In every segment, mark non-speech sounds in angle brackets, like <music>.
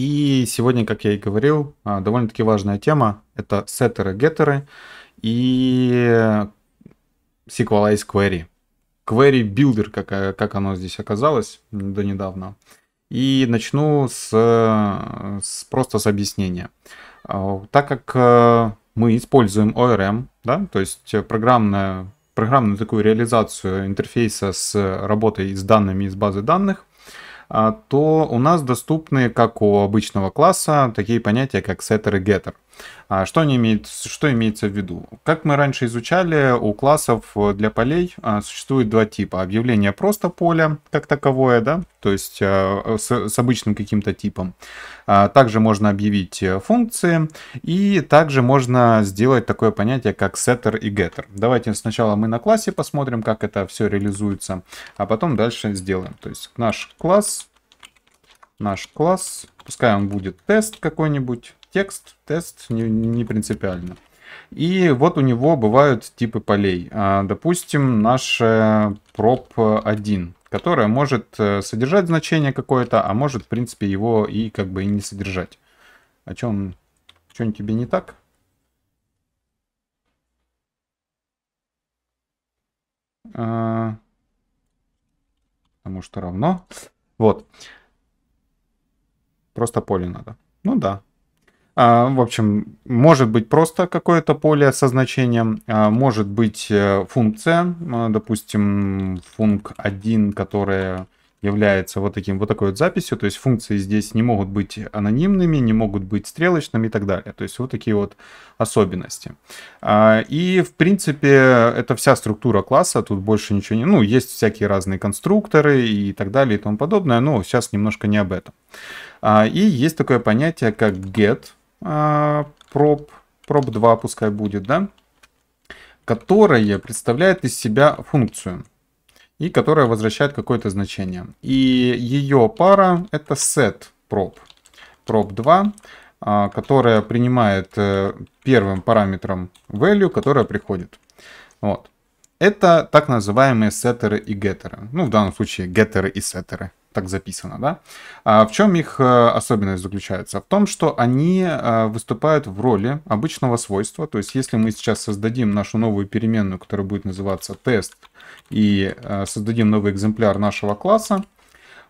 И сегодня, как я и говорил, а, довольно-таки важная тема — это сеттеры, геттеры и SQLize query. Query Builder, как, э, как оно здесь оказалось до недавно. И начну с, с просто с объяснения. А, так как э, мы используем ORM, да, то есть программную, программную такую реализацию интерфейса с работой с данными из базы данных, а, то у нас доступны, как у обычного класса, такие понятия, как setter и getter. А, что, они имеют, что имеется в виду? Как мы раньше изучали, у классов э, для полей а, существует два типа. Объявление просто поля как таковое, да, то есть э, с, с обычным каким-то типом. А, также можно объявить э, функции и также можно сделать такое понятие, как setter и getter. Давайте сначала мы на классе посмотрим, как это все реализуется, а потом дальше сделаем. То есть наш класс, наш класс, пускай он будет тест какой-нибудь, текст, тест не, не принципиально. И вот у него бывают типы полей. А, допустим, наш проб 1 которая может э, содержать значение какое-то, а может, в принципе, его и как бы и не содержать. О чем? Что тебе не так? А, потому что равно. Вот. Просто поле надо. Ну да, а, в общем, может быть просто какое-то поле со значением, а, может быть э, функция, допустим, func1, которая является вот таким вот такой вот записью, то есть функции здесь не могут быть анонимными, не могут быть стрелочными и так далее, то есть вот такие вот особенности. А, и в принципе это вся структура класса, тут больше ничего не, ну есть всякие разные конструкторы и так далее и тому подобное, но сейчас немножко не об этом. И есть такое понятие как get, а, проб, проб 2 пускай будет, да, которая представляет из себя функцию и которая возвращает какое-то значение. И ее пара это set проб-проб 2, а, которая принимает э, первым параметром value, которая приходит. Вот. Это так называемые сеттеры и геттеры. Ну, в данном случае геттеры и сеттеры так записано, да. А в чем их э, особенность заключается? В том, что они э, выступают в роли обычного свойства. То есть, если мы сейчас создадим нашу новую переменную, которая будет называться тест, и э, создадим новый экземпляр нашего класса,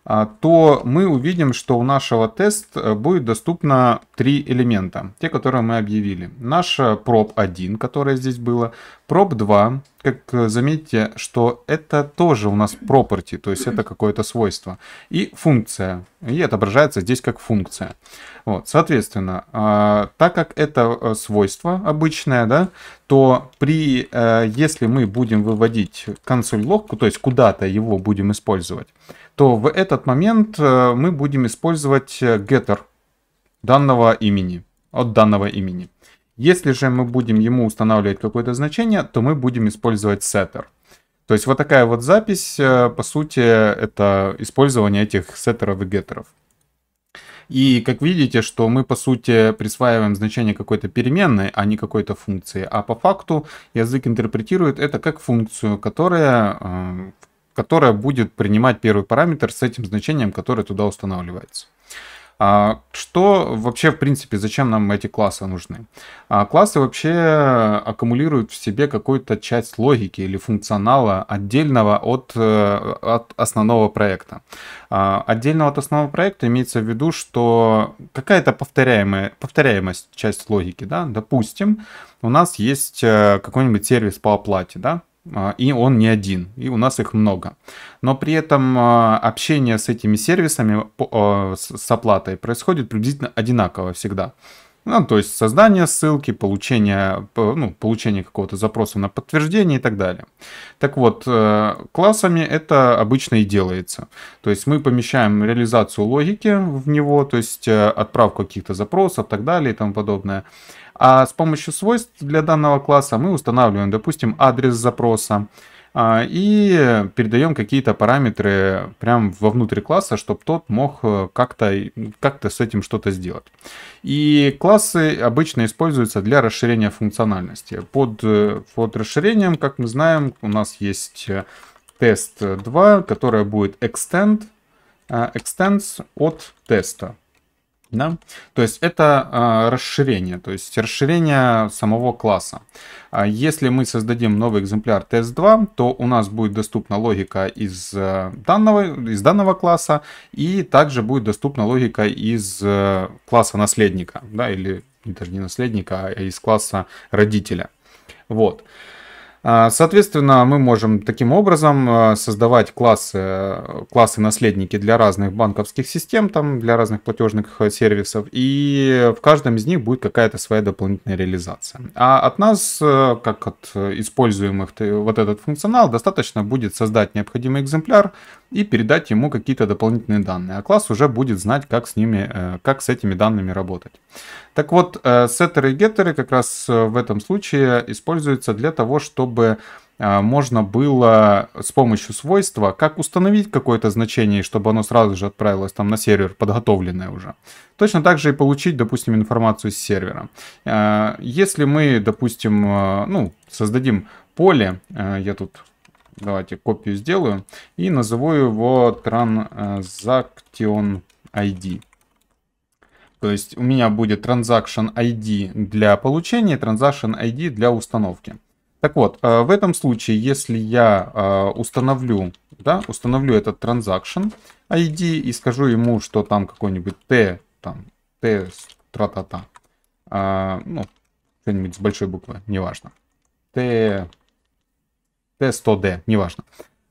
а, то мы увидим, что у нашего тест будет доступно три элемента, те, которые мы объявили. Наша проб 1, которая здесь была. Проб 2, как э, заметьте, что это тоже у нас property, то есть это какое-то свойство. И функция. И отображается здесь как функция. Вот, соответственно, а, так как это э, свойство обычное, да, то при, э, если мы будем выводить консоль логку, то есть куда-то его будем использовать, то в этот момент мы будем использовать getter данного имени, от данного имени. Если же мы будем ему устанавливать какое-то значение, то мы будем использовать setter. То есть вот такая вот запись, э, по сути, это использование этих сеттеров и геттеров. И как видите, что мы по сути присваиваем значение какой-то переменной, а не какой-то функции. А по факту язык интерпретирует это как функцию, которая, э, которая будет принимать первый параметр с этим значением, которое туда устанавливается. А, что вообще, в принципе, зачем нам эти классы нужны? А, классы вообще аккумулируют в себе какую-то часть логики или функционала отдельного от, э, от основного проекта. А, отдельного от основного проекта имеется в виду, что какая-то повторяемая, повторяемость часть логики, да, допустим, у нас есть э, какой-нибудь сервис по оплате, да, а, и он не один, и у нас их много. Но при этом а, общение с этими сервисами а, с оплатой происходит приблизительно одинаково всегда. Ну, то есть создание ссылки, получение, ну, получение какого-то запроса на подтверждение и так далее. Так вот, э, классами это обычно и делается. То есть мы помещаем реализацию логики в него, то есть э, отправку каких-то запросов и так далее и тому подобное. А с помощью свойств для данного класса мы устанавливаем, допустим, адрес запроса а, и передаем какие-то параметры прям вовнутрь класса, чтобы тот мог э, как-то как, -то, как -то с этим что-то сделать. И классы обычно используются для расширения функциональности. Под, э, под расширением, как мы знаем, у нас есть э, тест 2, которая будет extend, а, extends от теста. Да? То есть это э, расширение, то есть расширение самого класса. А если мы создадим новый экземпляр TS2, то у нас будет доступна логика из э, данного, из данного класса и также будет доступна логика из э, класса наследника, да, или даже не наследника, а из класса родителя. Вот. А, соответственно, мы можем таким образом э, создавать классы, э, классы наследники для разных банковских систем, там, для разных платежных э, сервисов, и в каждом из них будет какая-то своя дополнительная реализация. А от нас, как от используемых вот этот функционал, достаточно будет создать необходимый экземпляр, и передать ему какие-то дополнительные данные. А класс уже будет знать, как с ними, э, как с этими данными работать. Так вот, э, сеттеры и геттеры как раз э, в этом случае используются для того, чтобы можно было с помощью свойства как установить какое-то значение, чтобы оно сразу же отправилось там на сервер, подготовленное уже. Точно так же и получить, допустим, информацию с сервера. Если мы, допустим, ну, создадим поле, я тут Давайте копию сделаю и назову его Transaction э, ID. То есть у меня будет Transaction ID для получения, Transaction ID для установки. Так вот, э, в этом случае, если я э, установлю, да, установлю этот Transaction ID и скажу ему, что там какой-нибудь T, там, T, тра-та-та, ну, что-нибудь с большой буквы, неважно. Т, Т100D, неважно.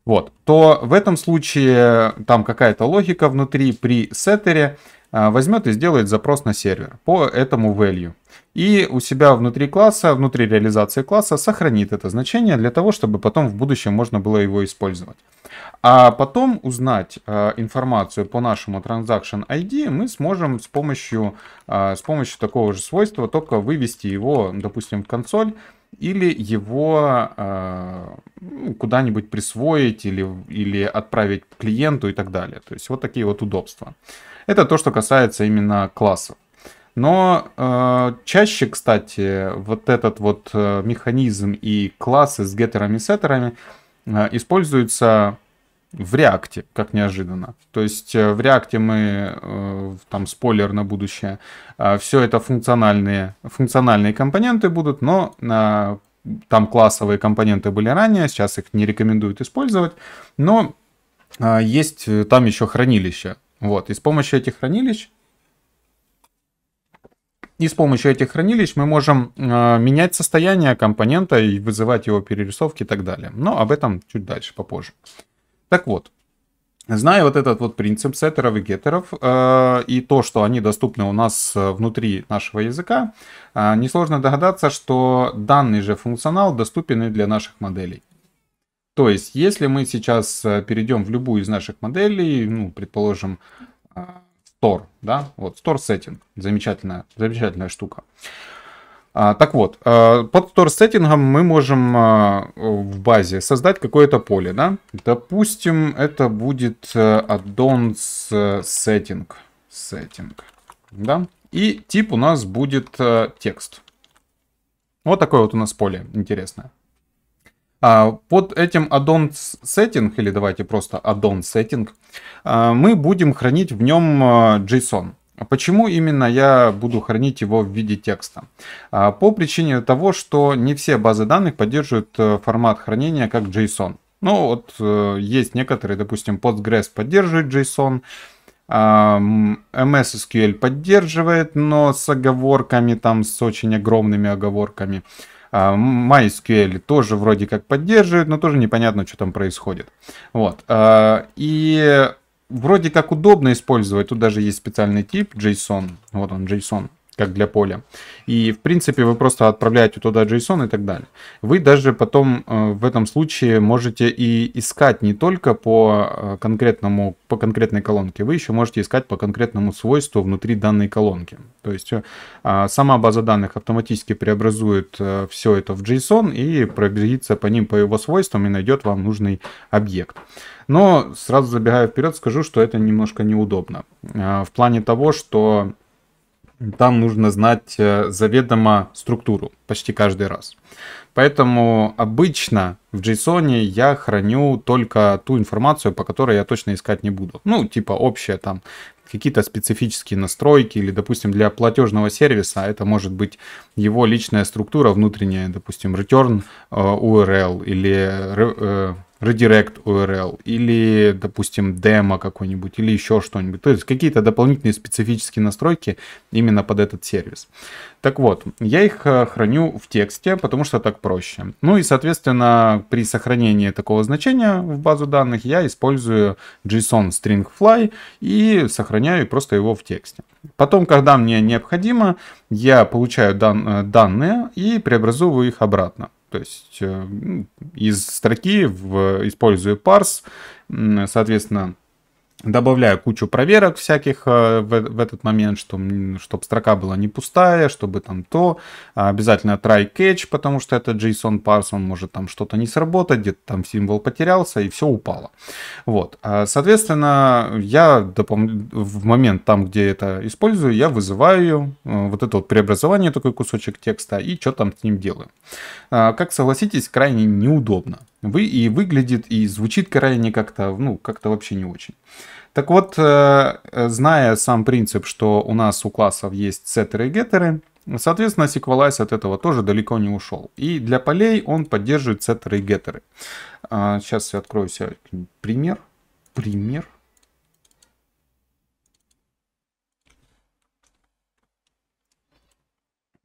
Вот, то в этом случае э, там какая-то логика внутри при сеттере э, возьмет и сделает запрос на сервер по этому value. И у себя внутри класса, внутри реализации класса сохранит это значение для того, чтобы потом в будущем можно было его использовать. А потом узнать э, информацию по нашему transaction ID мы сможем с помощью, э, с помощью такого же свойства только вывести его, допустим, в консоль или его э, куда-нибудь присвоить или, или отправить клиенту и так далее. То есть вот такие вот удобства. Это то, что касается именно классов. Но э, чаще, кстати, вот этот вот э, механизм и классы с геттерами и сеттерами э, а, используются в реакте, как неожиданно. То есть э, в реакте мы, э, там спойлер на будущее, э, все это функциональные, функциональные компоненты будут, но там классовые компоненты были ранее, сейчас их не рекомендуют использовать, но есть там еще хранилище. Вот, и с помощью этих хранилищ и с помощью этих хранилищ мы можем э, менять состояние компонента и вызывать его перерисовки и так далее. Но об этом чуть дальше, попозже. Так вот, Зная вот этот вот принцип сеттеров и геттеров э, и то, что они доступны у нас э, внутри нашего языка, э, несложно догадаться, что данный же функционал доступен и для наших моделей. То есть, если мы сейчас э, перейдем в любую из наших моделей, ну, предположим, э, store, да, вот store setting, замечательная, замечательная штука. А, так вот, а, под тор-сеттингом мы можем а, в базе создать какое-то поле, да? Допустим, это будет э, addons э, setting, setting, да? И тип у нас будет э, текст. Вот такое вот у нас поле интересное. А под этим addon setting, или давайте просто addon setting, мы будем хранить в нем JSON. А почему именно я буду хранить его в виде текста? А, по причине того, что не все базы данных поддерживают э, формат хранения как JSON. Ну вот э, есть некоторые, допустим, Postgres поддерживает JSON, а, MS SQL поддерживает, но с оговорками, там с очень огромными оговорками. MySQL тоже вроде как поддерживает, но тоже непонятно, что там происходит. Вот. И вроде как удобно использовать. Тут даже есть специальный тип JSON. Вот он, JSON как для поля. И, в принципе, вы просто отправляете туда JSON и так далее. Вы даже потом э, в этом случае можете и искать не только по, э, конкретному, по конкретной колонке, вы еще можете искать по конкретному свойству внутри данной колонки. То есть э, а сама база данных автоматически преобразует э, все это в JSON и пробежится по ним, по его свойствам и найдет вам нужный объект. Но сразу забегая вперед, скажу, что это немножко неудобно. А, в плане того, что там нужно знать э, заведомо структуру почти каждый раз. Поэтому обычно в JSON я храню только ту информацию, по которой я точно искать не буду. Ну, типа общая там какие-то специфические настройки или, допустим, для платежного сервиса это может быть его личная структура внутренняя, допустим, return э, URL или э, redirect URL или, допустим, демо какой-нибудь или еще что-нибудь. То есть какие-то дополнительные специфические настройки именно под этот сервис. Так вот, я их э, храню в тексте, потому что так проще. Ну и, соответственно, при сохранении такого значения в базу данных я использую JSON string и сохраняю просто его в тексте. Потом, когда мне необходимо, я получаю дан э, данные и преобразовываю их обратно. То есть э, из строки в, использую парс, соответственно, добавляю кучу проверок всяких э, в, э, в этот момент, что, чтобы строка была не пустая, чтобы там то. А обязательно try catch, потому что это JSON parse, он может там что-то не сработать, где-то там символ потерялся и все упало. Вот. А, соответственно, я в момент там, где это использую, я вызываю э, вот это вот преобразование, такой кусочек текста и что там с ним делаю. А, как согласитесь, крайне неудобно. Вы и выглядит, и звучит крайне как-то, ну, как-то вообще не очень. Так вот, э, э, зная сам принцип, что у нас у классов есть сеттеры и геттеры, соответственно, SQLize от этого тоже далеко не ушел. И для полей он поддерживает сеттеры и геттеры. Сейчас а, я открою себе пример. Пример.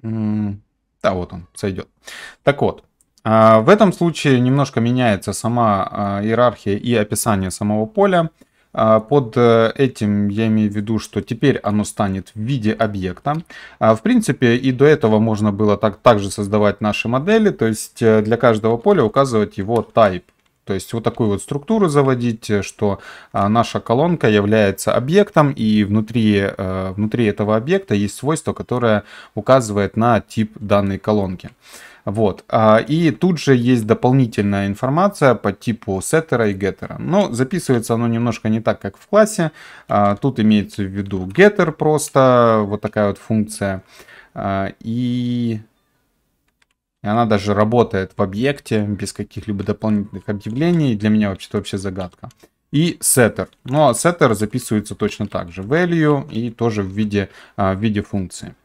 Да, вот он, сойдет. Так вот, а, в этом случае немножко меняется сама а, иерархия и описание самого поля. А, под э, этим я имею в виду, что теперь оно станет в виде объекта. А, в принципе, и до этого можно было так, также создавать наши модели, то есть э, для каждого поля указывать его type. То есть вот такую вот структуру заводить, э, что а, наша колонка является объектом, и внутри, внутри этого объекта есть свойство, которое указывает на тип данной колонки. Вот. А, и тут же есть дополнительная информация по типу сеттера и геттера. Но ну, записывается оно немножко не так, как в классе. А, тут имеется в виду геттер просто, вот такая вот функция. А, и она даже работает в объекте без каких-либо дополнительных объявлений. Для меня вообще-то вообще загадка. И сеттер. Ну а сеттер записывается точно так же. Value и тоже в виде, в виде функции.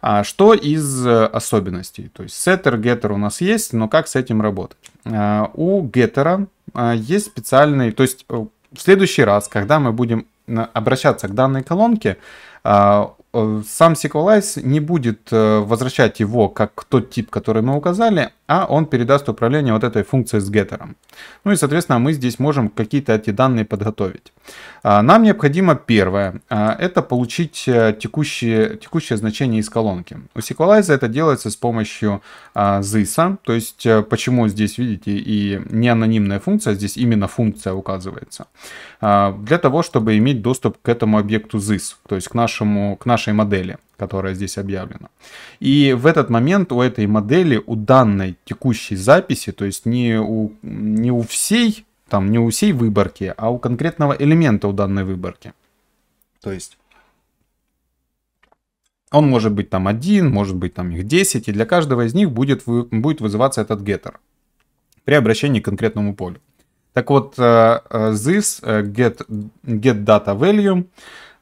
А что из э, особенностей? То есть сеттер, геттер у нас есть, но как с этим работать? А, у геттера а, есть специальный, то есть э, в следующий раз, когда мы будем обращаться к данной колонке, Э, сам SQLize не будет э, возвращать его как тот тип, который мы указали, а он передаст управление вот этой функцией с геттером. Ну и, соответственно, мы здесь можем какие-то эти данные подготовить. А, нам необходимо первое, а, это получить э, текущее, текущее значение из колонки. У SQLize это делается с помощью ZIS, а, то есть почему здесь, видите, и не анонимная функция, здесь именно функция указывается. Для того, чтобы иметь доступ к этому объекту ZIS, то есть к нашему, к нашему нашей модели, которая здесь объявлена. И в этот момент у этой модели, у данной текущей записи, то есть не у, не у всей, там, не у всей выборки, а у конкретного элемента у данной выборки. То есть он может быть там один, может быть там их 10, и для каждого из них будет, вы, будет вызываться этот геттер при обращении к конкретному полю. Так вот, э, э, this э, get, get data value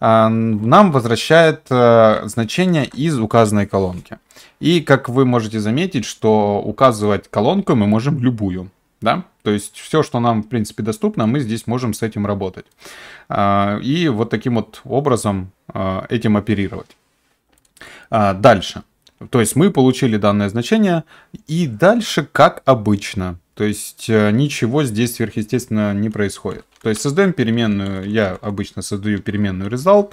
а, нам возвращает э, значение из указанной колонки. И как вы можете заметить, что указывать колонку мы можем любую. Да? То есть все, что нам, в принципе, доступно, мы здесь можем с этим работать. А, и вот таким вот образом а, этим оперировать. Дальше. То есть мы получили данное значение. И дальше, как обычно, то есть э, ничего здесь сверхъестественно не происходит. То есть создаем переменную, я обычно создаю переменную result,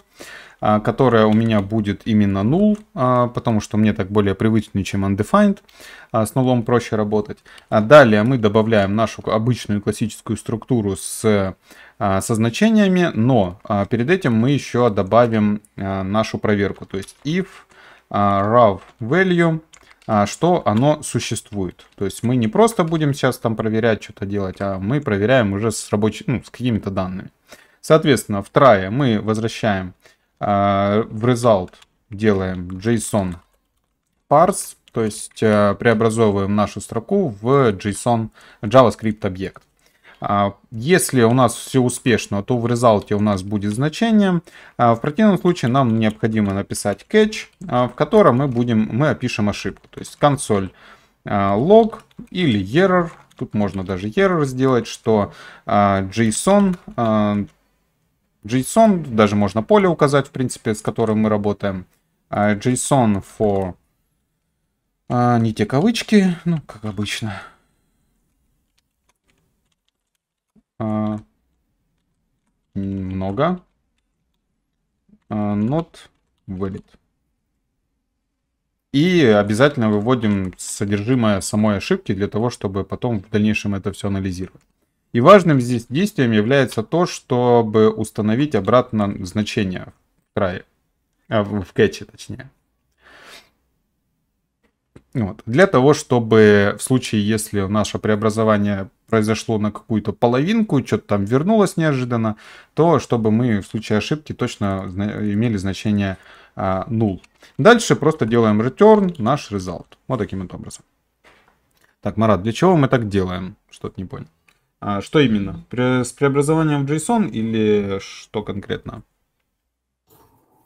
а, которая у меня будет именно null, а, потому что мне так более привычнее, чем undefined. А, с нулом проще работать. Далее мы добавляем нашу обычную классическую структуру с, со значениями, но перед этим мы еще добавим нашу проверку. То есть if raw value а, что оно существует. То есть мы не просто будем сейчас там проверять, что-то делать, а мы проверяем уже с рабочими, ну, с какими-то данными. Соответственно, в try мы возвращаем э, в result, делаем JSON parse, то есть э, преобразовываем нашу строку в JSON JavaScript объект. А, если у нас все успешно, то в результате у нас будет значение. А, в противном случае нам необходимо написать catch, а, в котором мы, будем, мы опишем ошибку. То есть консоль log или error. Тут можно даже error сделать, что JSON, JSON, даже можно поле указать, в принципе, с которым мы работаем. JSON for не те кавычки, ну, как обычно. А, много. not а, valid. И обязательно выводим содержимое самой ошибки для того, чтобы потом в дальнейшем это все анализировать. И важным здесь действием является то, чтобы установить обратно значение в крае, а, в кэче точнее. Вот. Для того, чтобы в случае, если наше преобразование произошло на какую-то половинку, что-то там вернулось неожиданно, то чтобы мы в случае ошибки точно имели значение а, null. Дальше просто делаем return наш result. Вот таким вот образом. Так, Марат, для чего мы так делаем? Что-то не понял. А, что именно? Пре с преобразованием в JSON или что конкретно?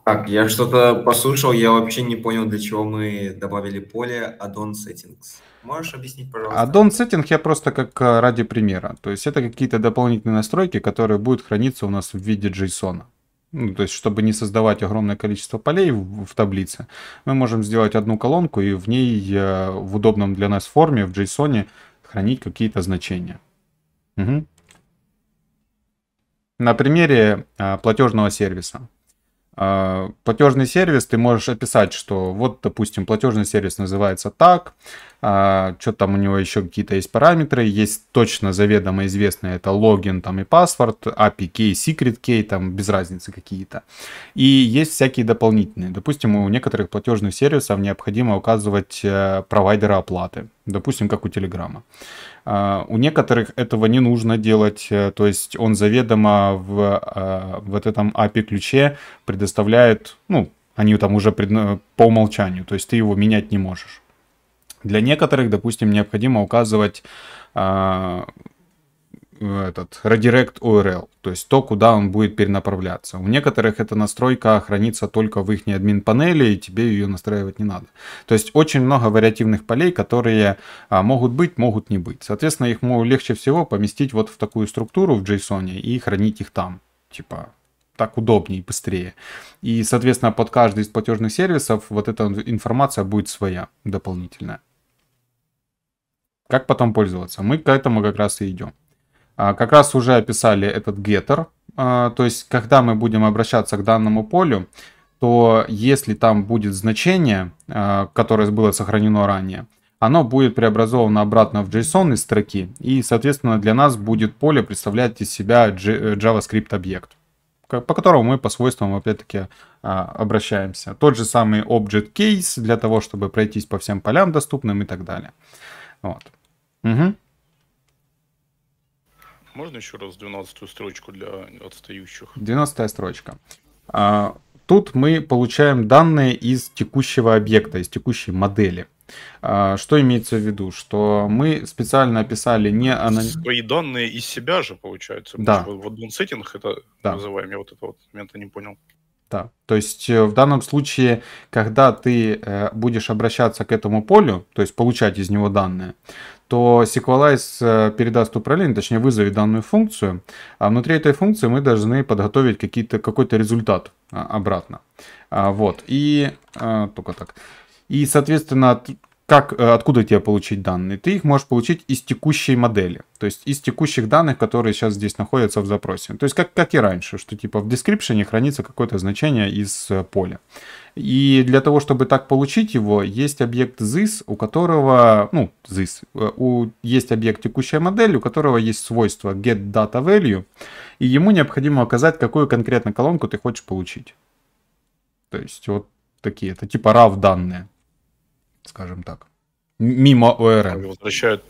Так, я что-то послушал, я вообще не понял, для чего мы добавили поле add settings. Можешь объяснить, а пожалуйста? Аддон сеттинг я просто как э, ради примера. То есть это какие-то дополнительные настройки, которые будут храниться у нас в виде JSON. Ну, то есть, чтобы не создавать огромное количество полей в, в таблице, мы можем сделать одну колонку и в ней э, в удобном для нас форме, в JSON, хранить какие-то значения. Угу. На примере э, платежного сервиса. А, платежный сервис, ты можешь описать, что вот, допустим, платежный сервис называется так, а, что там у него еще какие-то есть параметры, есть точно заведомо известные, это логин там и паспорт, API key, secret key, там без разницы какие-то. И есть всякие дополнительные. Допустим, у некоторых платежных сервисов необходимо указывать э, провайдера оплаты, допустим, как у Телеграма. А, у некоторых этого не нужно делать, э, то есть он заведомо в э, вот этом API-ключе предоставляет, ну, они там уже э, по умолчанию, то есть ты его менять не можешь. Для некоторых, допустим, необходимо указывать а, Э, этот redirect URL, то есть то, куда он будет перенаправляться. У некоторых эта настройка хранится только в их админ панели, и тебе ее настраивать не надо. То есть очень много вариативных полей, которые а, могут быть, могут не быть. Соответственно, их легче всего поместить вот в такую структуру в JSON и хранить их там. Типа так удобнее и быстрее. И, соответственно, под каждый из платежных сервисов вот эта информация будет своя, дополнительная. Как потом пользоваться? Мы к этому как раз и идем. А, как раз уже описали этот геттер, а, то есть когда мы будем обращаться к данному полю, то если там будет значение, а, которое было сохранено ранее, оно будет преобразовано обратно в JSON из строки, и, соответственно, для нас будет поле представлять из себя э, JavaScript объект, по которому мы по свойствам, опять-таки, обращаемся. Тот же самый object case для того, чтобы пройтись по всем полям доступным и так далее. Вот. Угу. Можно еще раз 12 строчку для отстающих? 12 строчка. А, тут мы получаем данные из текущего объекта, из текущей модели. А, что имеется в виду? Что мы специально описали не... Анон... Свои данные из себя же, получается. Да. В одном сеттинг это да. называем. Я вот этого вот момента не понял. Да, то есть э, в данном случае, когда ты э, будешь обращаться к этому полю, то есть получать из него данные, то SQLize э, передаст управление, точнее вызовет данную функцию, а внутри этой функции мы должны подготовить какой-то результат а, обратно. А, вот, и э, только так. И, соответственно, как, э, откуда тебе получить данные? Ты их можешь получить из текущей модели, то есть из текущих данных, которые сейчас здесь находятся в запросе. То есть как, как и раньше, что типа в description хранится какое-то значение из э, поля. И для того, чтобы так получить его, есть объект this, у которого, ну, this, э, у, есть объект текущая модель, у которого есть свойство getDataValue, и ему необходимо указать, какую конкретно колонку ты хочешь получить. То есть вот такие, это типа raw данные скажем так. Мимо ORM. Они возвращают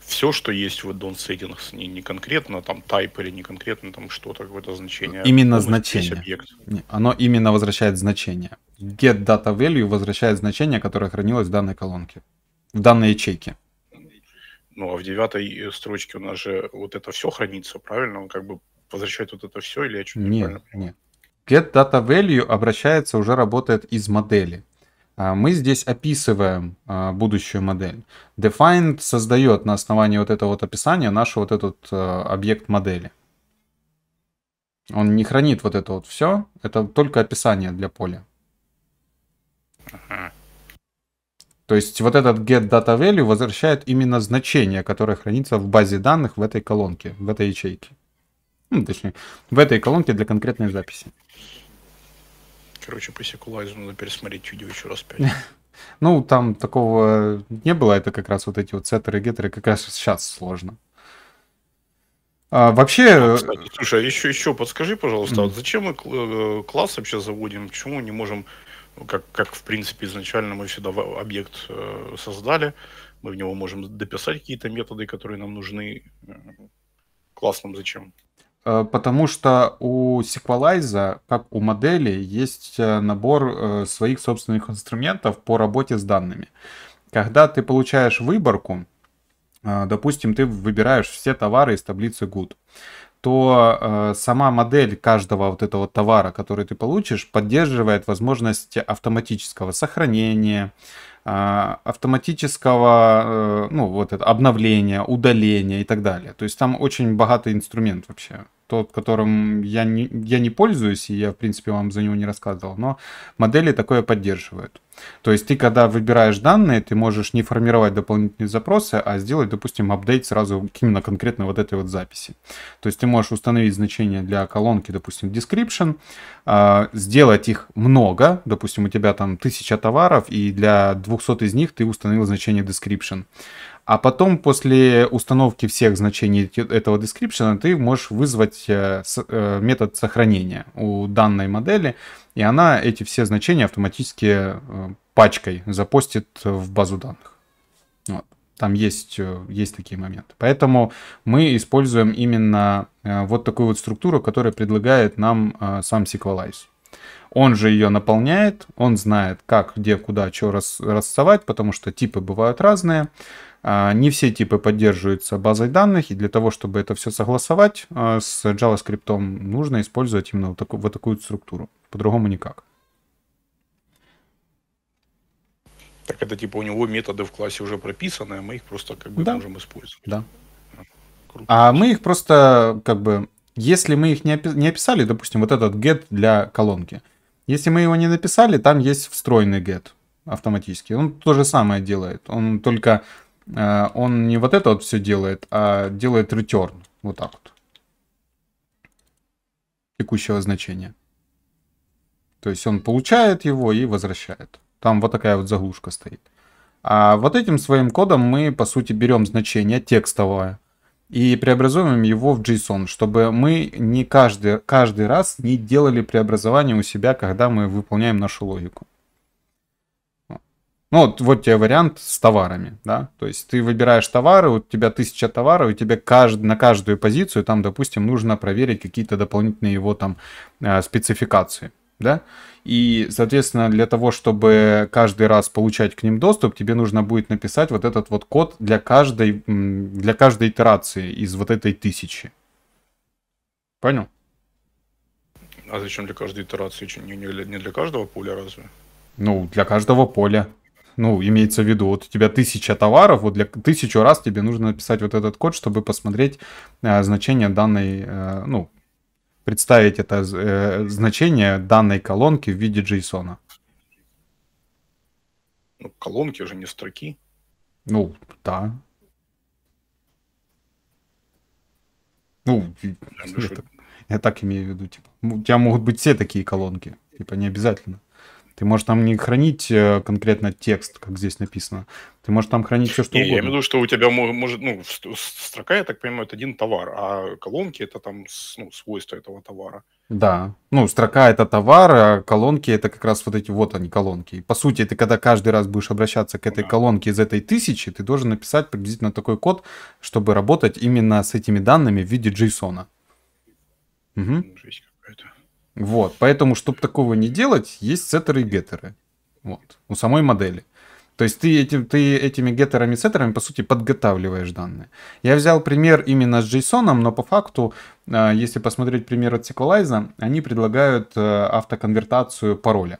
все, что есть в add-on settings, не, не конкретно там type или не конкретно там что-то, какое-то значение. Именно значение. Объект. Не, оно именно возвращает значение. Get data value возвращает значение, которое хранилось в данной колонке, в данной ячейке. Ну, а в девятой э, строчке у нас же вот это все хранится, правильно? Он как бы возвращает вот это все или я что-то нет, неправильно понимаю? Нет, Get data value обращается, уже работает из модели. А, мы здесь описываем а, будущую модель. Defined создает на основании вот этого вот описания наш вот этот а, объект модели. Он не хранит вот это вот все, это только описание для поля. То есть вот этот get data value возвращает именно значение, которое хранится в базе данных в этой колонке, в этой ячейке. Ну, точнее, в этой колонке для конкретной записи короче, пресеку Лайзу, надо пересмотреть чудо еще раз пять. <laughs> Ну, там такого не было, это как раз вот эти вот сеттеры геттеры, как раз сейчас сложно. А, вообще... А, э, кстати, слушай, еще, а еще подскажи, пожалуйста, mm. вот зачем мы э, класс вообще заводим, почему не можем, как, как в принципе изначально мы всегда э, объект создали, мы в него можем дописать какие-то методы, которые нам нужны. Класс нам зачем? Э, потому что у Sequalize, как у модели, есть э, набор э, своих собственных инструментов по работе с данными. Когда ты получаешь выборку, допустим, ты выбираешь все товары из таблицы Good, то сама модель каждого вот этого товара, который ты получишь, поддерживает возможность автоматического сохранения, автоматического ну, вот это, обновления, удаления и так далее. То есть там очень богатый инструмент вообще тот, которым я не, я не пользуюсь, и я, в принципе, вам за него не рассказывал, но модели такое поддерживают. То есть ты, когда выбираешь данные, ты можешь не формировать дополнительные запросы, а сделать, допустим, апдейт сразу именно конкретно вот этой вот записи. То есть ты можешь установить значение для колонки, допустим, description, а, сделать их много, допустим, у тебя там тысяча товаров, и для 200 из них ты установил значение description. А потом после установки всех значений этого description ты можешь вызвать э, э, метод сохранения у данной модели, и она эти все значения автоматически э, пачкой запостит в базу данных. Вот. Там есть, есть такие моменты. Поэтому мы используем именно вот такую вот структуру, которая предлагает нам сам SQLize. Он же ее наполняет, он знает, как, где, куда, что рас, рассовать, потому что типы бывают разные. А, не все типы поддерживаются базой данных, и для того, чтобы это все согласовать а, с JavaScript, нужно использовать именно вот такую, вот такую структуру. По-другому никак. Так это типа у него методы в классе уже прописаны, а мы их просто как бы да. можем использовать. Да. А, круто. А мы их просто как бы, если мы их не, опи- не описали, допустим, вот этот get для колонки, если мы его не написали, там есть встроенный get автоматически. Он то же самое делает. Он только Э, он не вот это вот все делает, а делает return. Вот так вот. Текущего значения. То есть он получает его и возвращает. Там вот такая вот заглушка стоит. А вот этим своим кодом мы, по сути, берем значение текстовое и преобразуем его в JSON, чтобы мы не каждый, каждый раз не делали преобразование у себя, когда мы выполняем нашу логику. Ну, вот, вот тебе вариант с товарами, да, то есть ты выбираешь товары, у тебя тысяча товаров, и тебе кажд... на каждую позицию там, допустим, нужно проверить какие-то дополнительные его там э, спецификации, да, и, соответственно, для того, чтобы каждый раз получать к ним доступ, тебе нужно будет написать вот этот вот код для каждой, для каждой итерации из вот этой тысячи. Понял? А зачем для каждой итерации? Не для, не для каждого поля разве? Ну, для каждого поля ну, имеется в виду, вот у тебя тысяча товаров, вот для тысячу раз тебе нужно написать вот этот код, чтобы посмотреть э, значение данной, э, ну, представить это э, значение данной колонки в виде JSON. Ну, колонки же не строки. Ну, да. Ну, я, я, так, я так имею в виду, типа, у тебя могут быть все такие колонки, типа, не обязательно. Ты можешь там не хранить э, конкретно текст, как здесь написано. Ты можешь там хранить все, что не, угодно. Я имею в виду, что у тебя может, ну, строка, я так понимаю, это один товар, а колонки это там ну, свойства этого товара. Да. Ну, строка это товар, а колонки это как раз вот эти вот они колонки. По сути, ты когда каждый раз будешь обращаться к этой да. колонке из этой тысячи, ты должен написать приблизительно такой код, чтобы работать именно с этими данными в виде JSON. Угу. Жесть вот, поэтому, чтобы такого не делать, есть сеттеры и геттеры. Вот, у самой модели. То есть ты, этим, ты этими геттерами и сеттерами, по сути, подготавливаешь данные. Я взял пример именно с JSON, но по факту, э, если посмотреть пример от SQLize, они предлагают э, автоконвертацию пароля.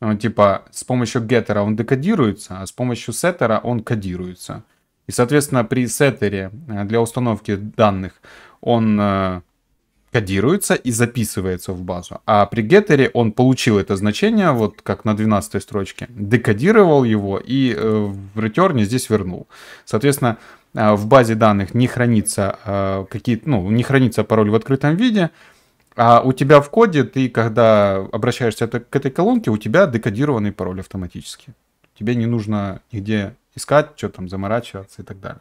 Ну, типа, с помощью геттера он декодируется, а с помощью сеттера он кодируется. И, соответственно, при сеттере э, для установки данных он кодируется и записывается в базу. А при геттере он получил это значение, вот как на 12 строчке, декодировал его и э, в ретерне здесь вернул. Соответственно, э, в базе данных не хранится э, какие ну, не хранится пароль в открытом виде, а у тебя в коде, ты когда обращаешься к этой колонке, у тебя декодированный пароль автоматически. Тебе не нужно нигде искать, что там заморачиваться и так далее.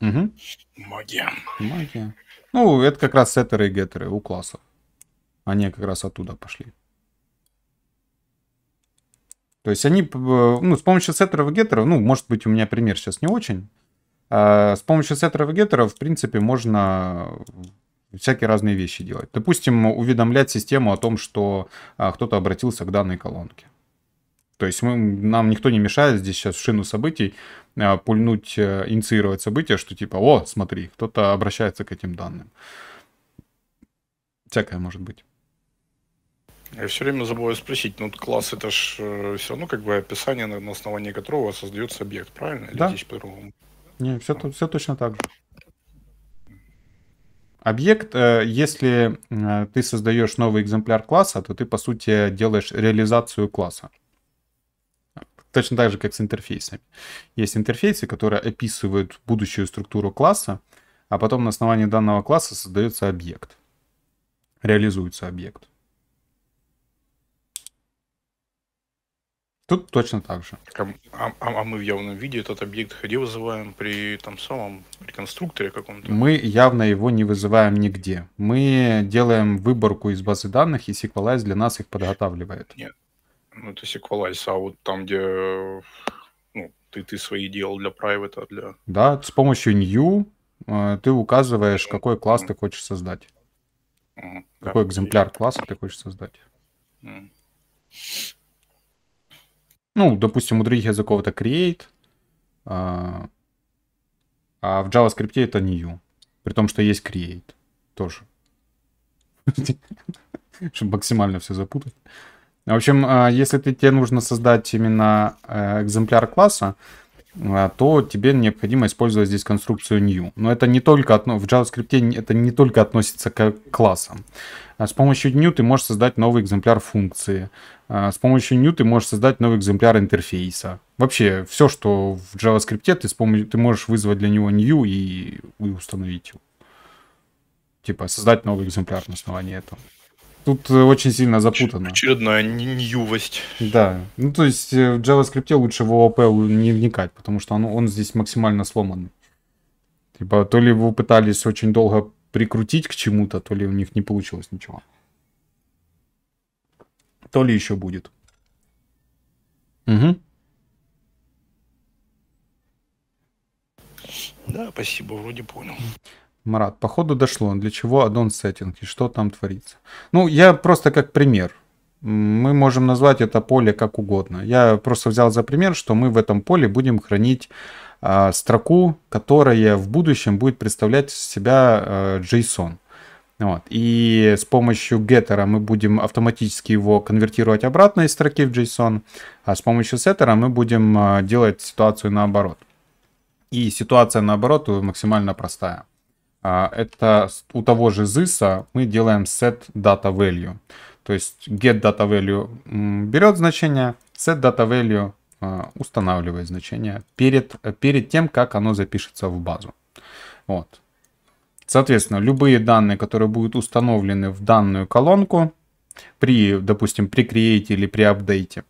Угу. Магия. Магия. Ну, это как раз сеттеры и геттеры у классов. Они как раз оттуда пошли. То есть они, э, ну, с помощью сеттеров и геттеров, ну, может быть, у меня пример сейчас не очень. А с помощью сеттеров и геттеров, в принципе, можно всякие разные вещи делать. Допустим, уведомлять систему о том, что а, кто-то обратился к данной колонке. То есть мы, нам никто не мешает здесь сейчас в шину событий э, пульнуть, э, инициировать события, что типа, о, смотри, кто-то обращается к этим данным. Всякое может быть. Я все время забываю спросить, ну класс это ж э, все равно как бы описание, на основании которого создается объект, правильно? Или да. здесь по Не, все, ну. А. все точно так же. Объект, если ты создаешь новый экземпляр класса, то ты, по сути, делаешь реализацию класса точно так же, как с интерфейсами. Есть интерфейсы, которые описывают будущую структуру класса, а потом на основании данного класса создается объект, реализуется объект. Тут точно так же. А, а, а, а мы в явном виде этот объект где вызываем при там самом при конструкторе каком-то? Мы явно его не вызываем нигде. Мы делаем выборку из базы данных, и SQLize для нас их подготавливает. Нет, ну, это есть Equalize, а вот там, где ну, ты, ты свои делал для private, а для... Да, с помощью new э, ты указываешь, какой класс ты хочешь создать. Mm-hmm. Какой да, экземпляр класса ты хочешь создать. Mm-hmm. Ну, допустим, у других языков это create, а, а в JavaScript это new. При том, что есть create тоже. <laughs> Чтобы максимально все запутать. В общем, а, если ты, тебе нужно создать именно э, экземпляр класса, а, то тебе необходимо использовать здесь конструкцию new. Но это не только в JavaScript это не только относится к классам. А с помощью new ты можешь создать новый экземпляр функции. С помощью new ты можешь создать новый экземпляр интерфейса. Вообще, все, что в JavaScript, ты, с помощью... ты можешь вызвать для него new и, и установить его. Типа создать новый экземпляр на основании этого. Тут э, очень сильно запутано. Очередная ньювость. Да. Ну, то есть э, в JavaScript лучше в ООП не вникать, потому что он, он здесь максимально сломанный. Типа, то ли его пытались очень долго прикрутить к чему-то, то ли у них не получилось ничего. То ли еще будет. Угу. Да, спасибо, вроде понял. Марат, походу дошло, для чего аддон сеттинг и что там творится. Ну, я просто как пример. Мы можем назвать это поле как угодно. Я просто взял за пример, что мы в этом поле будем хранить э, строку, которая в будущем будет представлять себя э, JSON. Вот. И с помощью геттера мы будем автоматически его конвертировать обратно из строки в JSON, а с помощью сеттера мы будем а, делать ситуацию наоборот. И ситуация наоборот максимально простая. А, это у того же ZIS мы делаем set data value. То есть get data value берет значение, set data value а, устанавливает значение перед, перед тем, как оно запишется в базу. Вот. Соответственно, любые данные, которые будут установлены в данную колонку, при, допустим, при create или при апдейте.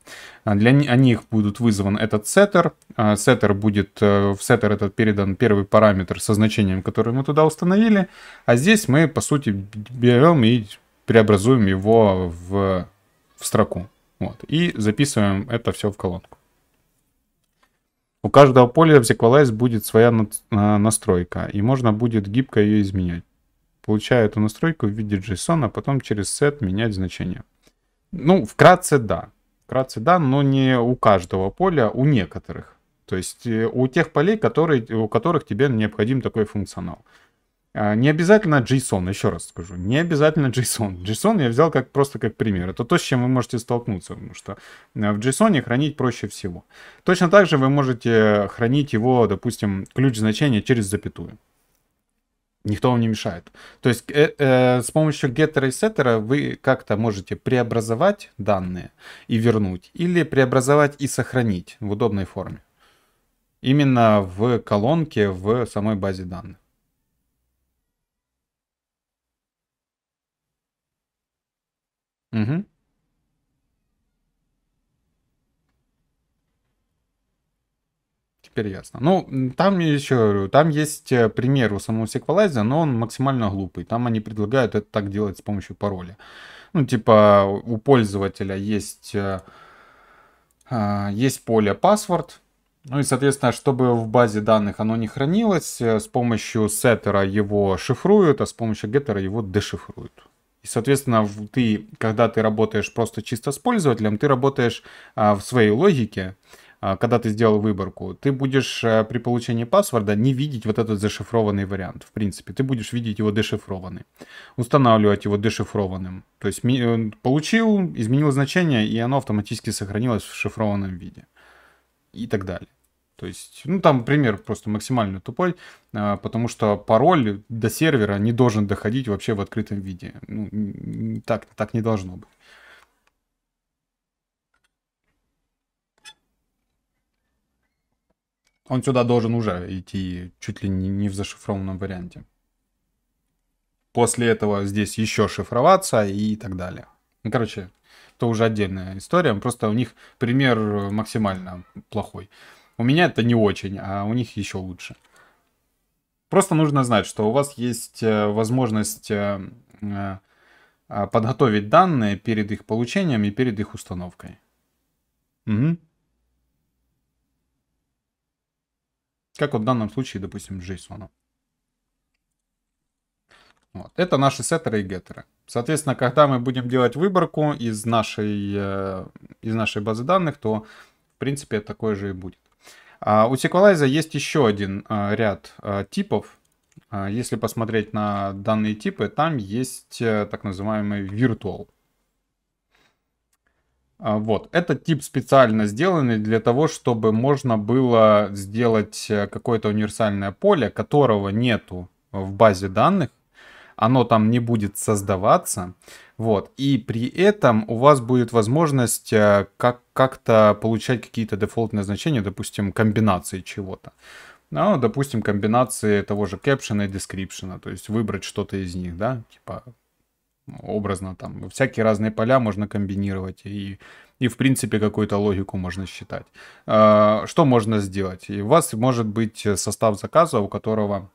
А для них будут вызван этот сеттер. А сеттер будет, э, в сеттер этот передан первый параметр со значением, который мы туда установили. А здесь мы, по сути, берем и преобразуем его в, в строку. Вот. И записываем это все в колонку. У каждого поля в Sequalize будет своя настройка, и можно будет гибко ее изменять получая эту настройку в виде JSON, а потом через set менять значение. Ну, вкратце да. Вкратце да, но не у каждого поля, а у некоторых. То есть э, у тех полей, которые, у которых тебе необходим такой функционал. А, не обязательно JSON, еще раз скажу, не обязательно JSON. JSON я взял как, просто как пример. Это то, с чем вы можете столкнуться, потому что э, в JSON хранить проще всего. Точно так же вы можете хранить его, допустим, ключ значения через запятую. Никто вам не мешает. То есть э, э, с помощью геттера и сеттера вы как-то можете преобразовать данные и вернуть, или преобразовать и сохранить в удобной форме. Именно в колонке в самой базе данных. Угу. теперь ясно. Ну, там, еще там есть э, пример у самого Sequalizer, но он максимально глупый. Там они предлагают это так делать с помощью пароля. Ну, типа, у пользователя есть, э, а, есть поле паспорт, ну и, соответственно, чтобы в базе данных оно не хранилось, э, с помощью сеттера его шифруют, а с помощью геттера его дешифруют. И, соответственно, ты, когда ты работаешь просто чисто с пользователем, ты работаешь а, в своей логике, а, когда ты сделал выборку, ты будешь э, при получении паспорта не видеть вот этот зашифрованный вариант. В принципе, ты будешь видеть его дешифрованный. Устанавливать его дешифрованным. То есть э, получил, изменил значение, и оно автоматически сохранилось в шифрованном виде. И так далее. То есть, ну там пример просто максимально тупой, а, потому что пароль до сервера не должен доходить вообще в открытом виде. Ну, так, так не должно быть. Он сюда должен уже идти чуть ли не в зашифрованном варианте. После этого здесь еще шифроваться и так далее. Ну, короче, это уже отдельная история. Просто у них пример э, максимально плохой. У меня это не очень, а у них еще лучше. Просто нужно знать, что у вас есть э, возможность э, подготовить данные перед их получением и перед их установкой. Угу. Как вот в данном случае, допустим, JSON. Вот. Это наши сеттеры и геттеры. Соответственно, когда мы будем делать выборку из нашей, э, из нашей базы данных, то, в принципе, такое же и будет. А у SQLize есть еще один э, ряд э, типов. А если посмотреть на данные типы, там есть так называемый virtual. А, вот, этот тип специально сделанный для того, чтобы можно было сделать э, какое-то универсальное поле, которого нету в базе данных, оно там не будет создаваться, вот, и при этом у вас будет возможность э, как- как-то получать какие-то дефолтные значения, допустим, комбинации чего-то. Ну, допустим, комбинации того же caption и description, то есть выбрать что-то из них, да, типа образно там. Всякие разные поля можно комбинировать и, и в принципе, какую-то логику можно считать. А, что можно сделать? И у вас может быть состав заказа, у которого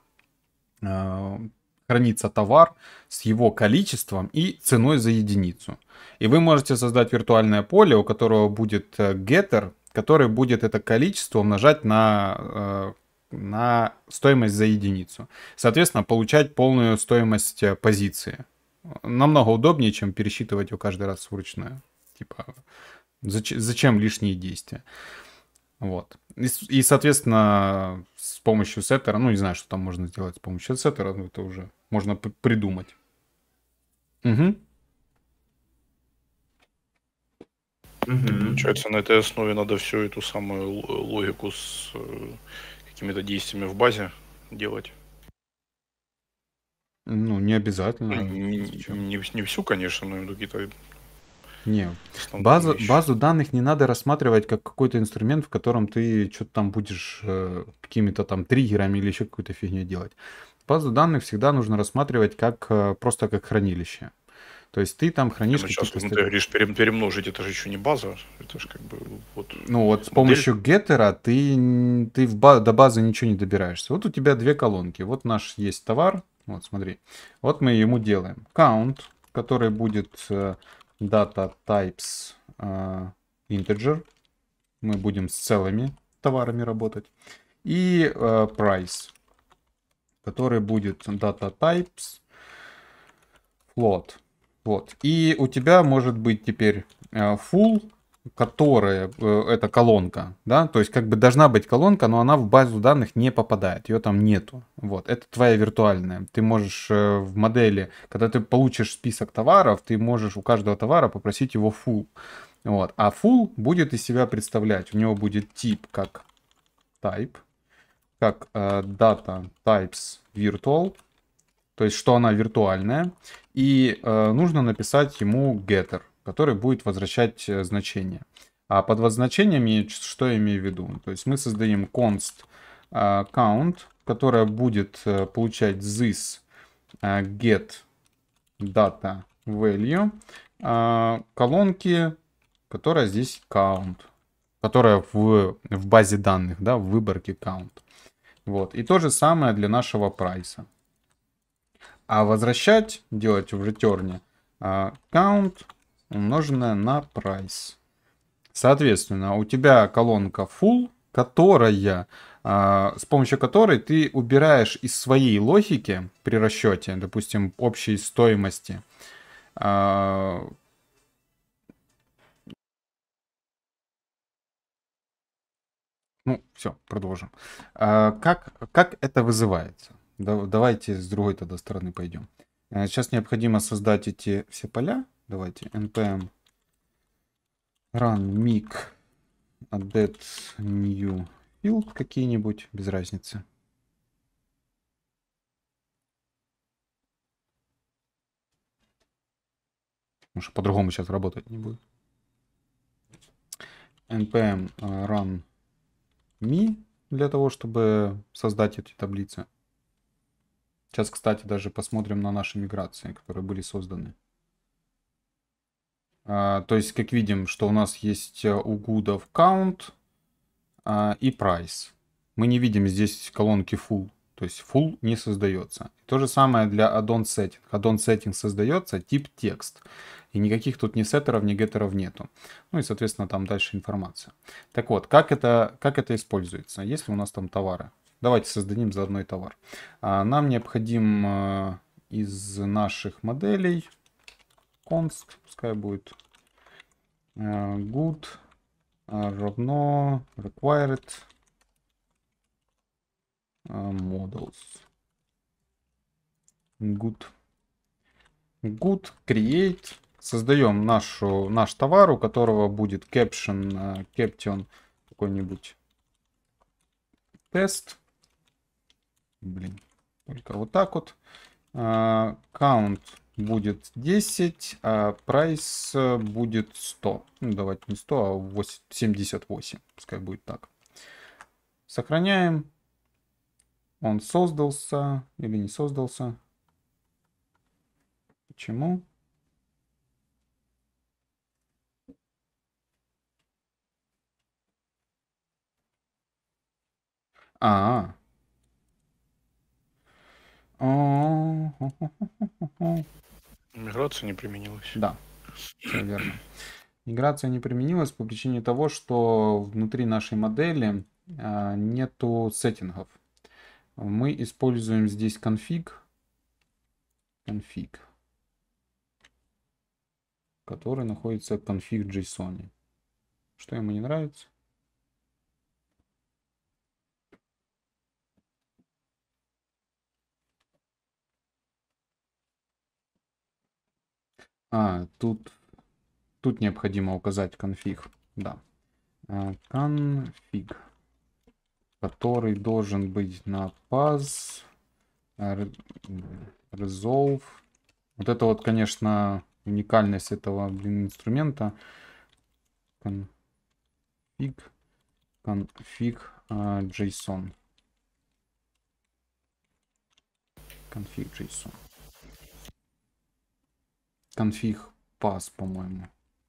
а, хранится товар с его количеством и ценой за единицу. И вы можете создать виртуальное поле, у которого будет getter, э, который будет это количество умножать на э, на стоимость за единицу. Соответственно, получать полную стоимость э, позиции намного удобнее, чем пересчитывать его каждый раз вручную. Типа, зачем, зачем лишние действия? Вот. И, и, соответственно, с помощью сеттера, ну, не знаю, что там можно сделать с помощью сеттера, но это уже можно придумать. Угу. Угу. Получается, на этой основе надо всю эту самую логику с э, какими-то действиями в базе делать. Ну, не обязательно. Ну, не, не, не всю, конечно, но какие-то не, базу, базу данных не надо рассматривать как какой-то инструмент, в котором ты что-то там будешь э, какими-то там триггерами или еще какую-то фигню делать. Базу данных всегда нужно рассматривать как э, просто как хранилище. То есть ты там ну, хранишь ну, сейчас, ты говоришь, перемножить, это же еще не база, это же как бы вот... Ну вот с помощью геттера ты, ты в до базы ничего не добираешься. Вот у тебя две колонки. Вот наш есть товар, вот, смотри. Вот мы ему делаем count, который будет э, data types э, integer. Мы будем с целыми товарами работать. И э, price, который будет data types float. Вот. И у тебя может быть теперь э, full которая э, это колонка, да, то есть как бы должна быть колонка, но она в базу данных не попадает, ее там нету, вот, это твоя виртуальная, ты можешь э, в модели, когда ты получишь список товаров, ты можешь у каждого товара попросить его full, вот, а full будет из себя представлять, у него будет тип как type, как э, data types virtual, то есть что она виртуальная, и э, нужно написать ему getter, который будет возвращать э, значение. А под значениями что я имею в виду? То есть мы создаем const а, count, которая будет э, получать this э, get data value а, колонки, которая здесь count, которая в, в базе данных, да, в выборке count. Вот. И то же самое для нашего прайса. А возвращать, делать в return count умноженное на price. Соответственно, у тебя колонка full, которая, а, с помощью которой ты убираешь из своей логики при расчете, допустим, общей стоимости, а, Ну, все, продолжим. А, как, как это вызывается? Давайте с другой тогда стороны пойдем. Э, сейчас необходимо создать эти все поля. Давайте npm run mic add new field какие-нибудь, без разницы. Потому что по-другому сейчас работать не будет. npm э, run me для того, чтобы создать эти таблицы. Сейчас, кстати, даже посмотрим на наши миграции, которые были созданы. А, то есть, как видим, что у нас есть э, у гудов count а, и price. Мы не видим здесь колонки full. То есть full не создается. То же самое для add setting. add setting создается тип текст. И никаких тут ни сеттеров, ни геттеров нету. Ну и, соответственно, там дальше информация. Так вот, как это, как это используется? Если у нас там товары. Давайте создадим заодно и товар. А, нам необходим э, из наших моделей const, пускай будет э, good э, равно required э, models good good create создаем нашу наш товар у которого будет caption caption какой-нибудь тест блин только вот так вот count будет 10, а прайс э, будет 100. Ну, давайте не 100, а 8, 78. Пускай будет так. Сохраняем. Он создался или не создался. Почему? А. -а. Oh. Миграция не применилась. Да, все верно. Миграция не применилась по причине того, что внутри нашей модели а, нету сеттингов. Мы используем здесь конфиг, конфиг, который находится в конфиг JSON. Что ему не нравится? А, тут, тут необходимо указать конфиг. Да. А, конфиг, который должен быть на паз, resolve. Вот это вот, конечно, уникальность этого, блин, инструмента. Конфиг, конфиг а, JSON. Конфиг JSON конфиг пас, по-моему.